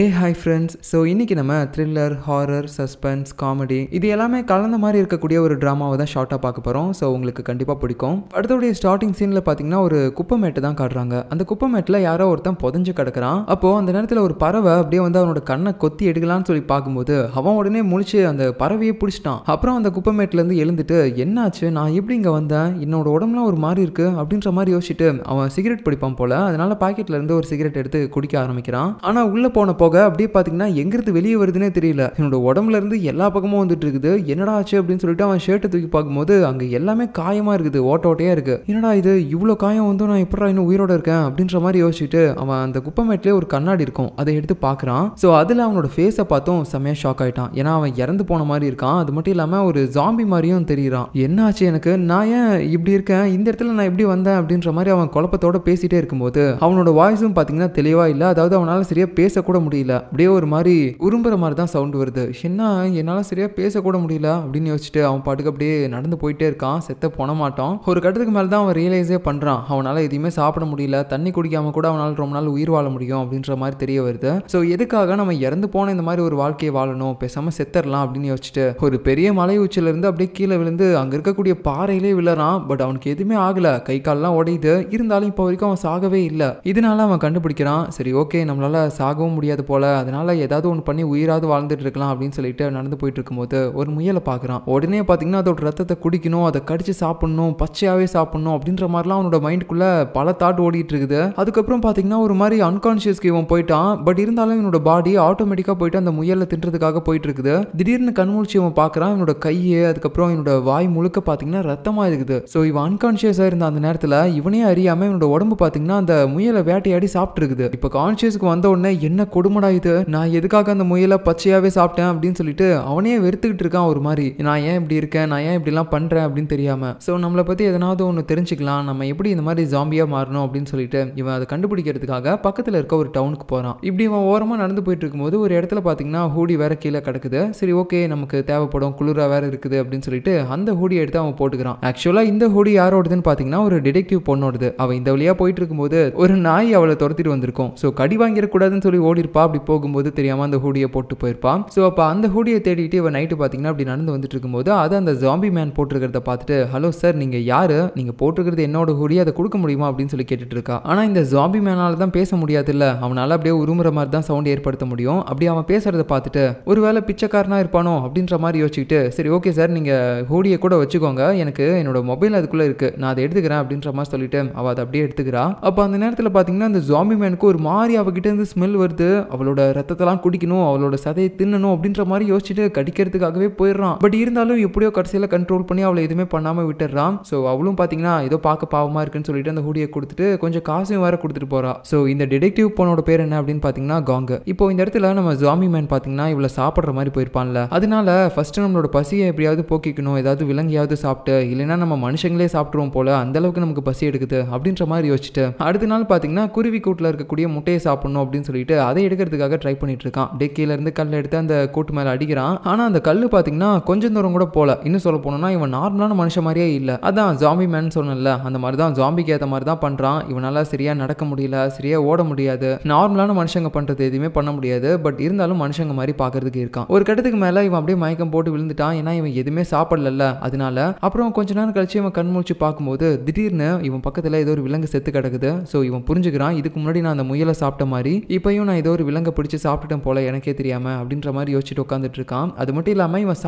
ஏ hi friends so இன்றைக்கி நம்ம thriller horror suspense comedy இது எல்லாமே கலந்த மாதிரி இருக்கக்கூடிய ஒரு ட்ராமாவை தான் ஷார்ட்டாக பார்க்க போகிறோம் ஸோ உங்களுக்கு கண்டிப்பாக பிடிக்கும் அடுத்தவுடைய ஸ்டார்டிங் சீனில் பார்த்தீங்கன்னா ஒரு குப்பை மேட்டு தான் காட்டுறாங்க அந்த குப்பை மேட்டில் யாரோ ஒருத்தன் புதஞ்சு கிடக்கிறான் அப்போது அந்த நேரத்தில் ஒரு பறவை அப்படியே வந்து அவனோட கண்ணை கொத்தி எடுக்கலான்னு சொல்லி பார்க்கும்போது அவன் உடனே முழிச்சு அந்த பறவையை பிடிச்சிட்டான் அப்புறம் அந்த குப்பை மேட்டிலேருந்து எழுந்துட்டு என்னாச்சு நான் எப்படி இங்கே வந்தேன் என்னோட உடம்புலாம் ஒரு மாதிரி இருக்குது அப்படின்ற மாதிரி யோசிச்சுட்டு அவன் சிகரெட் பிடிப்பான் போல் அதனால் இருந்து ஒரு சிகரெட் எடுத்து குடிக்க ஆரம்பிக்கிறான் ஆனால் உள்ளே போன போக அப்படியே பார்த்தீங்கன்னா எங்கிருந்து வெளியே வருதுன்னே தெரியல என்னோட உடம்புல இருந்து எல்லா பக்கமும் வந்துட்டு இருக்குது என்னடா ஆச்சு அப்படின்னு சொல்லிட்டு அவன் ஷர்ட்டை தூக்கி பார்க்கும்போது அங்கே எல்லாமே காயமாக இருக்குது ஓட்ட ஓட்டையாக இருக்குது என்னடா இது இவ்வளோ காயம் வந்து நான் எப்படா இன்னும் உயிரோட இருக்கேன் அப்படின்ற மாதிரி யோசிச்சுட்டு அவன் அந்த குப்பை மேட்லேயே ஒரு கண்ணாடி இருக்கும் அதை எடுத்து பார்க்குறான் ஸோ அதில் அவனோட ஃபேஸை பார்த்தும் செம்மையாக ஷாக் ஆயிட்டான் ஏன்னா அவன் இறந்து போன மாதிரி இருக்கான் அது மட்டும் இல்லாமல் ஒரு ஜாம்பி மாதிரியும் தெரியுறான் என்ன ஆச்சு எனக்கு நான் ஏன் இப்படி இருக்கேன் இந்த இடத்துல நான் எப்படி வந்தேன் அப்படின்ற மாதிரி அவன் குழப்பத்தோட பேசிட்டே இருக்கும்போது அவனோட வாய்ஸும் பார்த்தீங்கன்னா தெளிவாக இல்லை அதாவது அவனால் சரியாக பேசக்கூட முடியும் முடியல அப்படியே ஒரு மாதிரி உரும்புற மாதிரி தான் சவுண்டு வருது என்ன என்னால் சரியாக பேசக்கூட முடியல அப்படின்னு யோசிச்சுட்டு அவன் பாட்டுக்கு அப்படியே நடந்து போயிட்டே இருக்கான் செத்த போன மாட்டான் ஒரு கட்டத்துக்கு மேலே தான் அவன் ரியலைஸே பண்ணுறான் அவனால் எதையுமே சாப்பிட முடியல தண்ணி குடிக்காம கூட அவனால் ரொம்ப நாள் உயிர் வாழ முடியும் அப்படின்ற மாதிரி தெரிய வருது ஸோ எதுக்காக நம்ம இறந்து போன இந்த மாதிரி ஒரு வாழ்க்கையை வாழணும் பேசாமல் செத்தரலாம் அப்படின்னு யோசிச்சுட்டு ஒரு பெரிய மலை இருந்து அப்படியே கீழே விழுந்து அங்கே இருக்கக்கூடிய பாறையிலே விழறான் பட் அவனுக்கு எதுவுமே ஆகல கை கால்லாம் உடையுது இருந்தாலும் இப்போ வரைக்கும் அவன் சாகவே இல்லை இதனால அவன் கண்டுபிடிக்கிறான் சரி ஓகே நம்மளால சாகவும் முடியாது முடியாது போல அதனால ஏதாவது ஒன்று பண்ணி உயிராது வாழ்ந்துட்டு இருக்கலாம் அப்படின்னு சொல்லிட்டு நடந்து போயிட்டு இருக்கும்போது ஒரு முயலை பார்க்குறான் உடனே பார்த்தீங்கன்னா அதோட ரத்தத்தை குடிக்கணும் அதை கடிச்சு சாப்பிடணும் பச்சையாகவே சாப்பிடணும் அப்படின்ற மாதிரிலாம் அவனோட மைண்டுக்குள்ளே பல தாட் ஓடிட்டு இருக்குது அதுக்கப்புறம் பார்த்தீங்கன்னா ஒரு மாதிரி அன்கான்ஷியஸ்க்கு இவன் போயிட்டான் பட் இருந்தாலும் இவனோட பாடி ஆட்டோமேட்டிக்காக போயிட்டு அந்த முயலை தின்றதுக்காக போயிட்டு இருக்குது திடீர்னு கண்மூழ்ச்சி இவன் பார்க்குறான் இவனோட கையை அதுக்கப்புறம் இவனோட வாய் முழுக்க பார்த்தீங்கன்னா ரத்தமாக இருக்குது ஸோ இவன் அன்கான்ஷியஸாக இருந்த அந்த நேரத்தில் இவனே அறியாமல் இவனோட உடம்பு பார்த்தீங்கன்னா அந்த முயலை வேட்டையாடி சாப்பிட்டுருக்குது இப்போ கான்ஷியஸ்க்கு வந்த உடனே என்ன கொடுமை கொடுமடா இது நான் எதுக்காக அந்த முயலை பச்சையாகவே சாப்பிட்டேன் அப்படின்னு சொல்லிட்டு அவனே வெறுத்துக்கிட்டு இருக்கான் ஒரு மாதிரி நான் ஏன் இப்படி இருக்கேன் நான் ஏன் இப்படிலாம் பண்ணுறேன் அப்படின்னு தெரியாமல் ஸோ நம்மளை பற்றி எதனாவது ஒன்று தெரிஞ்சுக்கலாம் நம்ம எப்படி இந்த மாதிரி ஜாம்பியாக மாறணும் அப்படின்னு சொல்லிட்டு இவன் அதை கண்டுபிடிக்கிறதுக்காக பக்கத்தில் இருக்க ஒரு டவுனுக்கு போகிறான் இப்படி இவன் ஓரமாக நடந்து போயிட்டு இருக்கும்போது ஒரு இடத்துல பார்த்தீங்கன்னா ஹூடி வேற கீழே கிடக்குது சரி ஓகே நமக்கு தேவைப்படும் குளிராக வேற இருக்குது அப்படின்னு சொல்லிட்டு அந்த ஹூடி எடுத்து அவன் போட்டுக்கிறான் ஆக்சுவலாக இந்த ஹூடி யாரோடதுன்னு பார்த்தீங்கன்னா ஒரு டிடெக்டிவ் பொண்ணோடது அவன் இந்த வழியாக போயிட்டு இருக்கும்போது ஒரு நாய் அவளை துரத்திட்டு வந்திருக்கும் ஸோ கடி வாங்கிடக்கூடாதுன்னு சொல்லி ஓடிருப்பா அவள் அப்படி போகும்போது தெரியாமல் அந்த ஹூடியை போட்டு போயிருப்பான் ஸோ அப்போ அந்த ஹூடியை தேடிட்டு இவன் நைட்டு பார்த்தீங்கன்னா அப்படி நடந்து வந்துட்டு இருக்கும்போது அதை அந்த ஜாம்பி மேன் போட்டிருக்கிறத பார்த்துட்டு ஹலோ சார் நீங்கள் யார் நீங்கள் போட்டிருக்கிறது என்னோட ஹூடி அதை கொடுக்க முடியுமா அப்படின்னு சொல்லி கேட்டுட்டு இருக்கா ஆனால் இந்த ஜாம்பி மேனால தான் பேச முடியாது இல்லை அவனால் அப்படியே உருமுற மாதிரி தான் சவுண்ட் ஏற்படுத்த முடியும் அப்படி அவன் பேசுறதை பார்த்துட்டு ஒருவேளை பிச்சைக்காரனாக இருப்பானோ அப்படின்ற மாதிரி யோசிச்சுக்கிட்டு சரி ஓகே சார் நீங்கள் ஹூடியை கூட வச்சுக்கோங்க எனக்கு என்னோட மொபைல் அதுக்குள்ளே இருக்குது நான் அதை எடுத்துக்கிறேன் அப்படின்ற மாதிரி சொல்லிட்டு அவள் அதை அப்படியே எடுத்துக்கிறா அப்போ அந்த நேரத்தில் பார்த்தீங்கன்னா அந்த ஜாம்பி மேனுக்கு ஒரு மாதிரி அவகிட்ட இருந்து ஸ்மெல் வருது அவளோட ரத்தத்தெல்லாம் குடிக்கணும் அவளோட சதையை தின்னணும் அப்படின்ற மாதிரி யோசிச்சுட்டு கடிக்கிறதுக்காகவே போயிடுறான் பட் இருந்தாலும் எப்படியோ கடைசியில் கண்ட்ரோல் பண்ணி அவளை எதுவுமே பண்ணாமல் விட்டுறான் ஸோ அவளும் பார்த்தீங்கன்னா ஏதோ பார்க்க பாவமாக இருக்குன்னு சொல்லிட்டு அந்த ஹூடியை கொடுத்துட்டு கொஞ்சம் காசையும் வேற கொடுத்துட்டு போறா ஸோ இந்த டிடெக்டிவ் பொண்ணோட பேர் என்ன அப்படின்னு பார்த்தீங்கன்னா காங்க இப்போ இந்த இடத்துல நம்ம ஜாமி மேன் பார்த்தீங்கன்னா இவ்வளோ சாப்பிட்ற மாதிரி போயிருப்பான்ல அதனால ஃபர்ஸ்ட் நம்மளோட பசியை எப்படியாவது போக்கிக்கணும் ஏதாவது விலங்கையாவது சாப்பிட்டு இல்லைன்னா நம்ம மனுஷங்களே சாப்பிட்ருவோம் போல அந்த அளவுக்கு நமக்கு பசி எடுக்குது அப்படின்ற மாதிரி யோசிச்சுட்டு அடுத்த நாள் பார்த்தீங்கன்னா குருவி கூட்டில் இருக்கக்கூடிய முட்டையை சாப்பிடணும் அப்படின்னு சொல்லிட்டு அதை எடுக்கிறதுக்காக ட்ரை பண்ணிட்டு இருக்கான் டெக்கிலேருந்து கல் எடுத்து அந்த கூட்டு மேலே அடிக்கிறான் ஆனால் அந்த கல் பார்த்தீங்கன்னா கொஞ்சம் தூரம் கூட போல இன்னும் சொல்ல போனோம்னா இவன் நார்மலான மனுஷன் மாதிரியே இல்லை அதான் ஜாம்பி மேன் சொன்னல அந்த மாதிரி தான் ஜாம்பிக்கு ஏற்ற மாதிரி தான் பண்ணுறான் இவனால் சரியாக நடக்க முடியல சரியாக ஓட முடியாது நார்மலான மனுஷங்க பண்ணுறது எதுவுமே பண்ண முடியாது பட் இருந்தாலும் மனுஷங்க மாதிரி பார்க்கறதுக்கு இருக்கான் ஒரு கட்டத்துக்கு மேலே இவன் அப்படியே மயக்கம் போட்டு விழுந்துட்டான் ஏன்னா இவன் எதுவுமே சாப்பிடல அதனால அப்புறம் கொஞ்ச நேரம் கழிச்சு இவன் கண் முழிச்சு பார்க்கும்போது திடீர்னு இவன் பக்கத்தில் ஏதோ ஒரு விலங்கு செத்து கிடக்குது ஸோ இவன் புரிஞ்சுக்கிறான் இதுக்கு முன்னாடி நான் அந்த முயலை சாப்பிட்ட மாதிரி இப்பயும் நான் ஏதோ ஒரு ஒரு விலங்கை பிடிச்சி சாப்பிட்டுட்டேன் போல எனக்கே தெரியாமல் அப்படின்ற மாதிரி யோசிச்சுட்டு உட்காந்துட்டு இருக்கான் அது மட்டும் இல்லாமல் இவன்